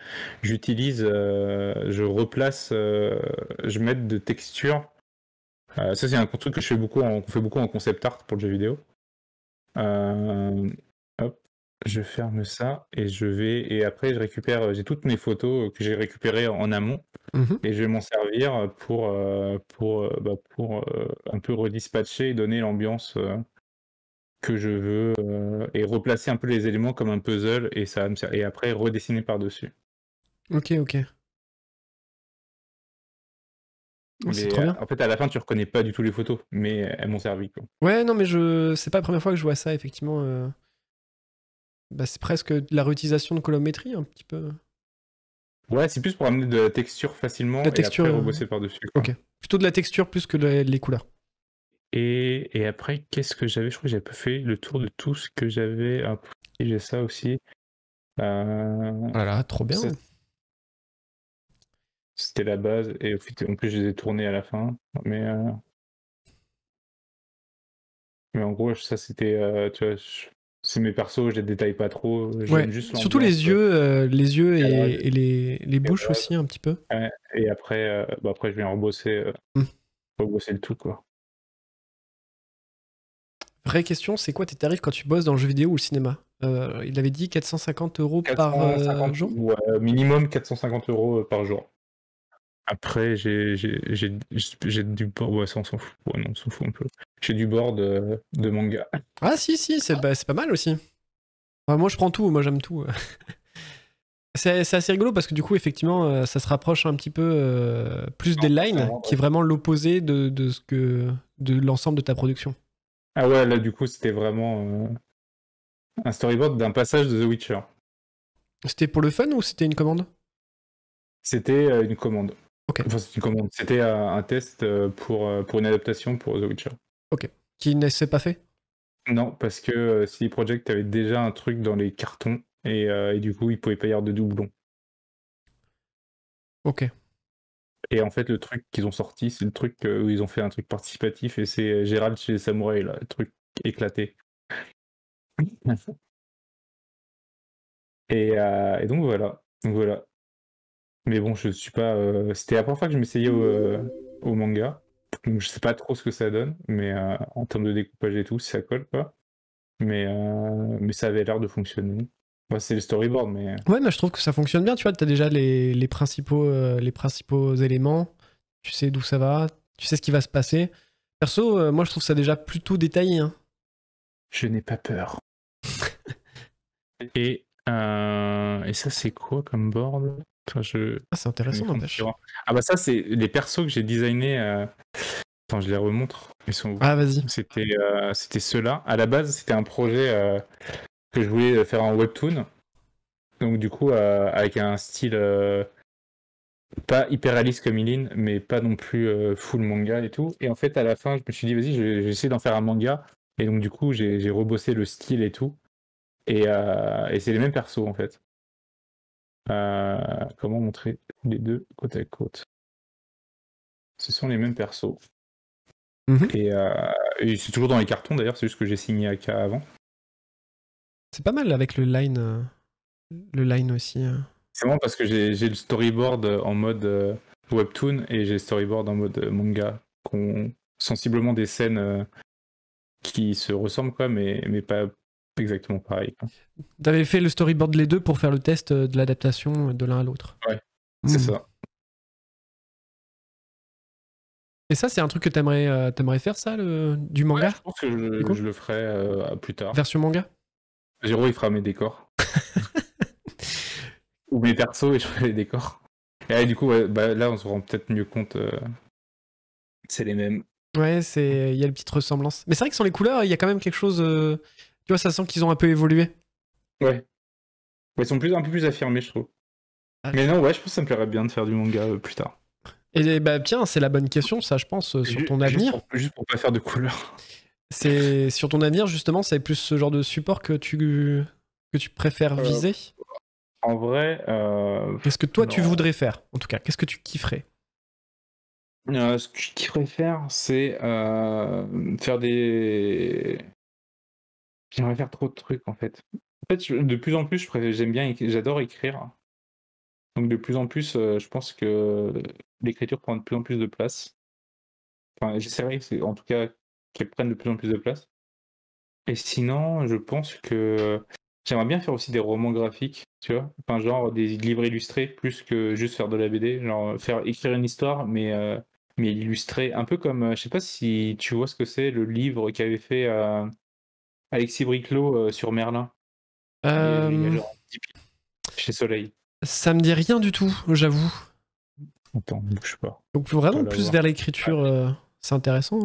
J'utilise, euh, je replace, euh, je mets de texture. Euh, ça, c'est un truc que je fais beaucoup, en, fait beaucoup en concept art pour le jeu vidéo. je ferme ça et je vais et après je récupère, j'ai toutes mes photos que j'ai récupérées en amont mhm. et je vais m'en servir pour pour bah, pour un peu redispatcher et donner l'ambiance que je veux euh, et replacer un peu les éléments comme un puzzle et ça et après redessiner par-dessus. Ok, ok. Oh, c'est trop bien. Euh, en fait, à la fin, tu reconnais pas du tout les photos, mais elles m'ont servi. Quoi. Ouais, non, mais je c'est pas la première fois que je vois ça, effectivement. Euh. Bah, c'est presque de la réutilisation de colométrie, un petit peu. Ouais, c'est plus pour amener de la texture facilement et après rebosser par-dessus. Ok. Plutôt de la texture plus que les couleurs. Et, après, qu'est-ce que j'avais Je crois que j'avais fait le tour de tout ce que j'avais. Ah, j'ai ça aussi. Ben, voilà, trop bien. C'était la base. Et en plus, je les ai tournés à la fin. Mais. Euh, mais en gros, ça c'était, euh, tu c'est mes persos, je les détaille pas trop. Ouais. Surtout les yeux, euh, les yeux et, les, les bouches aussi un petit peu. Et après, bah après je viens rebosser, mmh. rebosser le tout quoi vraie question, c'est quoi tes tarifs quand tu bosses dans le jeu vidéo ou le cinéma euh, Il avait dit 450 euros par euh, jour Minimum 450 euros euh, par jour. Après, j'ai du board. Ouais, ça, on s'en fout. non, un peu. J'ai du board de, de, manga. Ah, si, si, c'est pas mal aussi. moi, je prends tout. Moi, j'aime tout. C'est assez rigolo parce que du coup, effectivement, ça se rapproche un petit peu plus des lines, qui est vraiment l'opposé de, de, ce que de l'ensemble de ta production. Ah ouais, là du coup c'était vraiment euh, un storyboard d'un passage de The Witcher. C'était pour le fun ou c'était une commande C'était euh, une commande. Enfin c'était une commande. C'était euh, un test pour, pour une adaptation pour The Witcher. Ok. Qui ne s'est pas fait Non, parce que CD Projekt avait déjà un truc dans les cartons et, du coup il pouvait pas y avoir de doublons. Ok. Et en fait, le truc qu'ils ont sorti, c'est le truc euh, où ils ont fait un truc participatif et c'est euh, Gérald chez les samouraïs, là, le truc éclaté. et, euh, et, donc voilà. voilà. Mais bon, je suis pas. Euh, c'était la première fois que je m'essayais au, manga. Donc je sais pas trop ce que ça donne, mais en termes de découpage et tout, si ça colle pas. Mais, mais ça avait l'air de fonctionner c'est le storyboard, mais. Euh. Ouais, mais je trouve que ça fonctionne bien, tu vois. Tu as déjà les, principaux, euh, les principaux éléments, tu sais d'où ça va, tu sais ce qui va se passer. Perso, euh, moi je trouve ça déjà plutôt détaillé. Hein. Je n'ai pas peur. et, et ça, c'est quoi comme board je... Ah, c'est intéressant, Ah, bah ça, c'est les persos que j'ai designés. Attends, je les remontre. Ils sont... Ah, vas-y. C'était, ceux-là. À la base, c'était un projet que je voulais faire en webtoon. Donc du coup, euh, avec un style euh, pas hyper réaliste comme Iline mais pas non plus euh, full manga et tout. Et en fait, à la fin, je me suis dit, vas-y, j'essaie d'en faire un manga. Et donc du coup, j'ai rebossé le style et tout. Et, et c'est les mêmes persos en fait. comment montrer les deux côte à côte Ce sont les mêmes persos. Mhm. Et, et c'est toujours dans les cartons d'ailleurs, c'est juste que j'ai signé AK avant. C'est pas mal avec le line, euh, le line aussi. Hein. C'est bon parce que j'ai le storyboard euh, en mode euh, webtoon et j'ai le storyboard en mode manga, qui sensiblement des scènes qui se ressemblent quoi, mais, mais pas exactement pareil. T'avais fait le storyboard les deux pour faire le test de l'adaptation de l'un à l'autre. Ouais, c'est hmm. ça. Et ça, c'est un truc que t'aimerais faire, ça, le... du manga Je le ferai plus tard. Version manga Zero, il fera mes décors. Ou mes persos et je ferai les décors. Et du coup, bah, là, on se rend peut-être mieux compte. Euh. C'est les mêmes. Ouais, il y a une petite ressemblance. Mais c'est vrai que sur les couleurs, il y a quand même quelque chose. Euh, tu vois, ça sent qu'ils ont un peu évolué. Ouais. Ils sont plus, un peu plus affirmés, je trouve. Ah. Mais non, ouais, je pense que ça me plairait bien de faire du manga euh, plus tard. Et bah tiens, c'est la bonne question, ça, je pense, sur ton avenir. Juste pour pas faire de couleurs. C'est sur ton avenir justement, c'est plus ce genre de support que tu que tu préfères euh, viser. en vrai, euh, qu'est-ce que toi tu voudrais faire En tout cas, qu'est-ce que tu kifferais euh, ce que je kifferais faire, c'est faire des. J'aimerais faire trop de trucs en fait. En fait, de plus en plus, j'aime bien, j'adore écrire. Donc de plus en plus, je pense que l'écriture prend de plus en plus de place. Enfin, c'est en tout cas, qui prennent de plus en plus de place. Et sinon, je pense que j'aimerais bien faire aussi des romans graphiques, tu vois, enfin genre des livres illustrés plus que juste faire de la BD, genre faire écrire une histoire mais euh, mais illustrer un peu comme euh, je sais pas si tu vois ce que c'est le livre qu'avait fait euh, Alexis Briclot sur Merlin. chez Soleil. Ça me dit rien du tout, j'avoue. Attends, je sais pas. Donc vraiment plus vers l'écriture, c'est intéressant.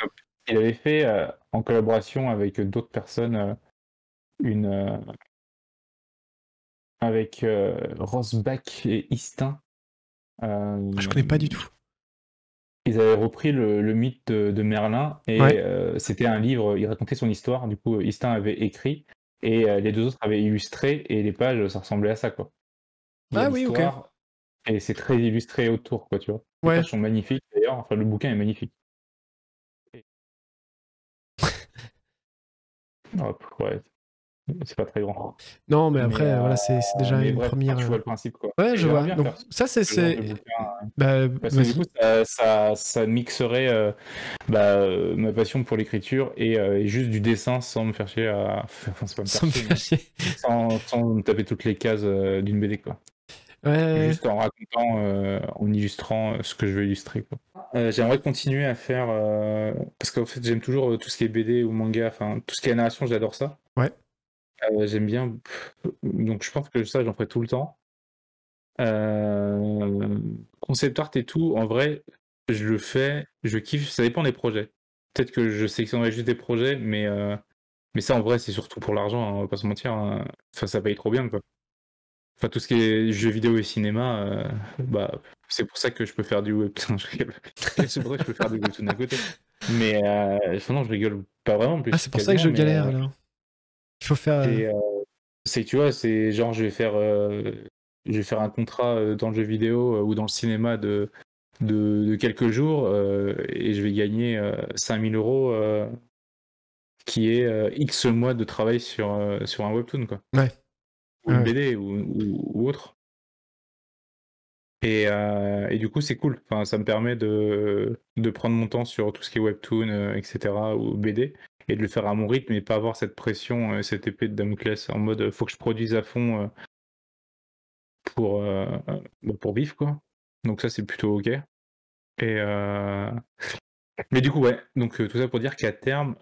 Hein il avait fait euh, en collaboration avec d'autres personnes euh, une euh, avec Rosbach et Istin. Ah, je connais pas du tout. Ils avaient repris le, mythe de, Merlin et c'était un livre. Il racontait son histoire. Du coup, Istin avait écrit et les deux autres avaient illustré et les pages ça ressemblait à ça quoi. ah oui, ok. Et c'est très illustré autour quoi, tu vois. Les pages sont magnifiques d'ailleurs. Enfin, le bouquin est magnifique. C'est pas très grand. Non, mais après, euh, voilà, c'est déjà une première. Tu vois euh, le principe, quoi. Ouais, je vois. Donc, ça, c'est. ça, ça, mixerait euh, bah, ma passion pour l'écriture et, juste du dessin sans me faire chier à. sans, me faire chier. sans, sans me taper toutes les cases d'une BD, quoi. Juste en racontant, euh, en illustrant euh, ce que je veux illustrer. Euh, J'aimerais continuer à faire. Euh, parce qu'en fait, j'aime toujours tout ce qui est BD ou manga, enfin, tout ce qui est narration, j'adore ça. Ouais. j'aime bien. Donc, je pense que ça, j'en ferai tout le temps. concept art et tout, en vrai, je le fais, je kiffe, ça dépend des projets. Peut-être que je sélectionnerai juste des projets, mais, mais ça, en vrai, c'est surtout pour l'argent, hein, on va pas se mentir. Hein. Enfin, ça paye trop bien, quoi. Enfin, tout ce qui est jeux vidéo et cinéma, euh, bah, c'est pour ça que je peux faire du webtoon c'est pour ça que je peux faire du webtoon à côté. Mais euh, sinon, non, je rigole pas vraiment. Plus ah, c'est pour ça que je galère là. Il faut faire. Euh, c'est tu vois, c'est genre je vais faire, je vais faire un contrat dans le jeu vidéo ou dans le cinéma de de, quelques jours et je vais gagner 5000 euros qui est X mois de travail sur, sur un webtoon quoi. Ouais une BD ou, autre. Et, euh, et, du coup, c'est cool. Enfin, ça me permet de, de, prendre mon temps sur tout ce qui est webtoon, euh, etc., ou BD, et de le faire à mon rythme et pas avoir cette pression, euh, cette épée de Damoclès en mode faut que je produise à fond pour, bah, pour vivre, quoi. Donc, ça, c'est plutôt OK. Et, Mais du coup, ouais. Donc, tout ça pour dire qu'à terme,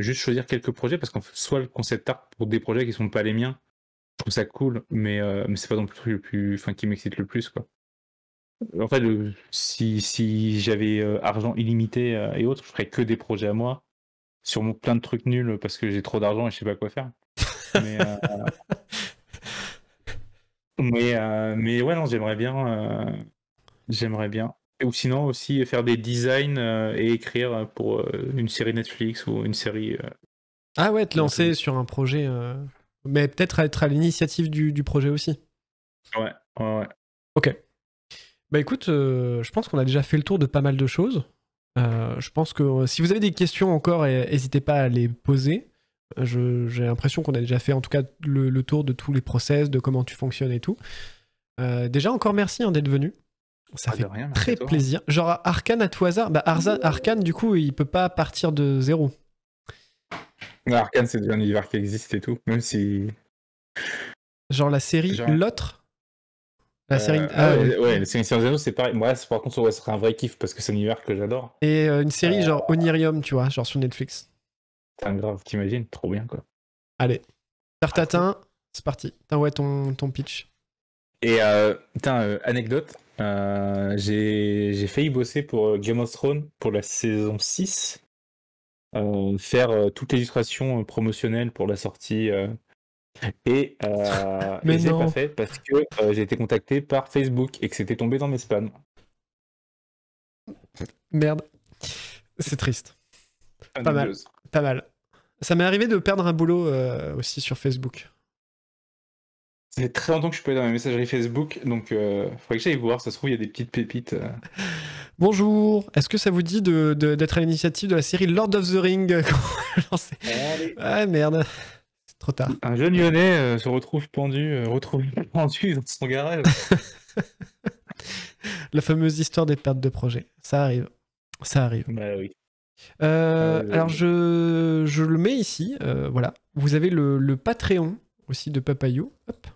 juste choisir quelques projets parce fait, soit le concept art pour des projets qui sont pas les miens je trouve ça cool, mais, euh, mais c'est pas non plus le plus. Enfin, qui m'excite le plus, quoi. En fait, si, j'avais euh, argent illimité euh, et autres, je ferais que des projets à moi sur mon plein de trucs nuls parce que j'ai trop d'argent et je sais pas quoi faire. Mais, mais, mais, ouais, non, j'aimerais bien. j'aimerais bien. Ou sinon aussi faire des designs et écrire pour une série Netflix ou une série. ah ouais, te lancer sur un projet mais peut-être être à l'initiative du, projet aussi. Ouais, ouais, ouais. Ok. Bah écoute, euh, je pense qu'on a déjà fait le tour de pas mal de choses. Euh, je pense que euh, si vous avez des questions encore, eh, n'hésitez pas à les poser. J'ai l'impression qu'on a déjà fait en tout cas le, tour de tous les process, de comment tu fonctionnes et tout. déjà, encore merci hein, d'être venu. Ça ah, fait très plaisir. Genre Arkane à tout hasard. Bah, Arza, Arcane, du coup, il peut pas partir de zéro. Arkane, c'est un univers qui existe et tout, même si. Genre la série L'autre La euh, série. ah, ah ouais, la série c'est pareil. Moi, par contre, ça serait un vrai kiff parce que c'est un univers que j'adore. Et euh, une série euh, genre Onirium, tu vois, genre sur Netflix. un grave, t'imagines Trop bien, quoi. Allez. Tartatin, ah, c'est parti. T'as ouais ton, ton pitch. Et, putain, anecdote. j'ai failli bosser pour Game of Thrones pour la saison 6 euh, faire euh, toute l'illustration euh, promotionnelle pour la sortie. Et, euh, Mais et pas fait parce que j'ai été contacté par Facebook et que c'était tombé dans mes spams. Merde. C'est triste. pas mal. Pas mal. Ça m'est arrivé de perdre un boulot aussi sur Facebook. c'est très longtemps que je suis pas dans mes messagerie Facebook, donc il faudrait que j'aille voir. Ça se trouve, il y a des petites pépites. Bonjour, est-ce que ça vous dit d'être à l'initiative de la série Lord of the Ring Ah merde, c'est trop tard. Un jeune lyonnais euh, se retrouve pendu, euh, retrouve pendu dans son garage. la fameuse histoire des pertes de projet, ça arrive, ça arrive. Bah oui. Euh, alors je, je, le mets ici, voilà. Vous avez le, le Patreon aussi de Papayou. Hop,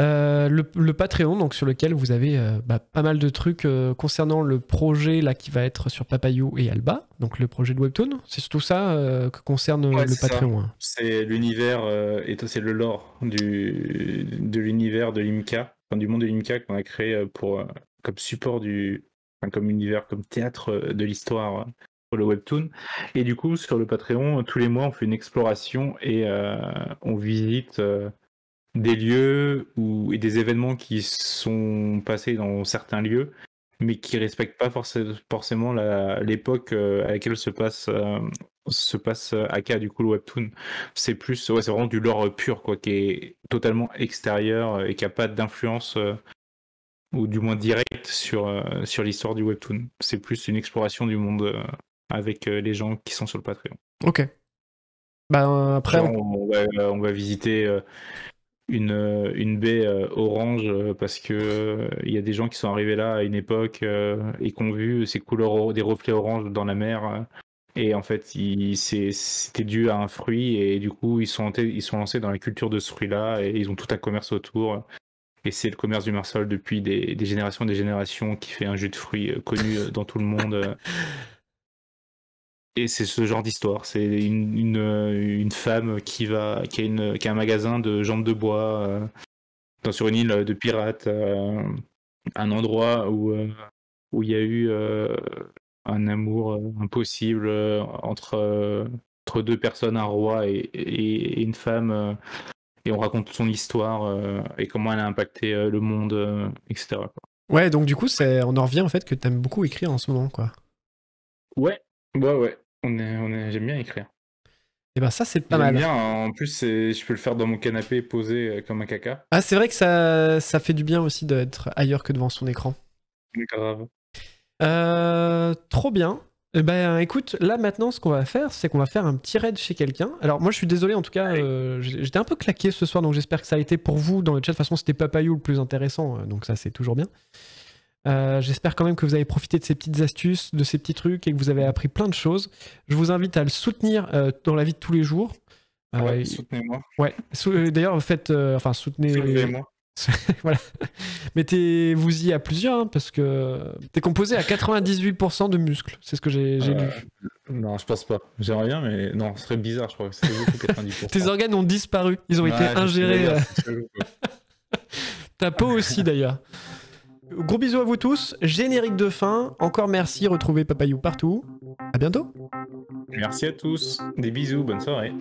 euh, le, Patreon, donc sur lequel vous avez euh, bah, pas mal de trucs euh, concernant le projet là qui va être sur Papayou et Alba, donc le projet de Webtoon. C'est surtout ça que concerne le Patreon. Hein. C'est l'univers et c'est le lore du, de l'univers de l'IMCA, du monde de l'IMCA qu'on a créé pour comme support du, comme univers, comme théâtre de l'histoire pour le webtoon. Et du coup, sur le Patreon, tous les mois, on fait une exploration et on visite des lieux et des événements qui sont passés dans certains lieux, mais qui respectent pas forcément l'époque euh, à laquelle se passe euh, se passe euh, AK du coup le webtoon. C'est plus c'est vraiment du lore pur quoi, qui est totalement extérieur et qui a pas d'influence ou du moins directe sur sur l'histoire du webtoon. C'est plus une exploration du monde avec les gens qui sont sur le Patreon. Ok. Ben, après, on va, visiter euh, une, baie euh, orange euh, parce que il y a des gens qui sont arrivés là à une époque et qui ont vu ces couleurs des reflets orange dans la mer. Et en fait, c'était dû à un fruit, et du coup, ils sont, ils sont lancés dans la culture de ce fruit-là, et ils ont tout un commerce autour. Et c'est le commerce du marsol depuis des, des générations et des générations qui fait un jus de fruits connu dans tout le monde. Et c'est ce genre d'histoire. C'est une, une, euh, une, femme qui, va, qui, a une, qui a un magasin de jambes de bois euh, sur une île de pirates, euh, un endroit où il y a eu un amour impossible entre, entre deux personnes, un roi et, et, une femme. et on raconte son histoire et comment elle a impacté le monde, etc. Ouais, donc du coup, on en revient en fait que tu aimes beaucoup écrire en ce moment, quoi. Ouais, ouais, ouais. On est, J'aime bien écrire. Et eh ben ça c'est pas mal. Bien, en plus je peux le faire dans mon canapé posé euh, comme un caca. Ah c'est vrai que ça, ça fait du bien aussi d'être ailleurs que devant son écran. Grave. Euh, trop bien. Eh ben écoute, là maintenant ce qu'on va faire, c'est qu'on va faire un petit raid chez quelqu'un. Alors moi je suis désolé en tout cas, euh, j'étais un peu claqué ce soir donc j'espère que ça a été pour vous dans le chat. De toute façon c'était Papayou le plus intéressant donc ça c'est toujours bien. Euh, j'espère quand même que vous avez profité de ces petites astuces, de ces petits trucs et que vous avez appris plein de choses. Je vous invite à le soutenir euh, dans la vie de tous les jours. Euh, ouais, soutenez-moi. Ouais. D'ailleurs, faites, enfin, soutenez. moi voilà. Mettez-vous-y à plusieurs, hein, parce que t'es composé à 98% de muscles, c'est ce que j'ai lu. Non, je pense pas. j'ai rien mais non, ce serait bizarre, je crois que c'est beaucoup 90%. Tes organes ont disparu, ils ont été ingérés. Ta peau aussi, d'ailleurs. Gros bisous à vous tous, générique de fin, encore merci, retrouvez Papayou partout, à bientôt Merci à tous, des bisous, bonne soirée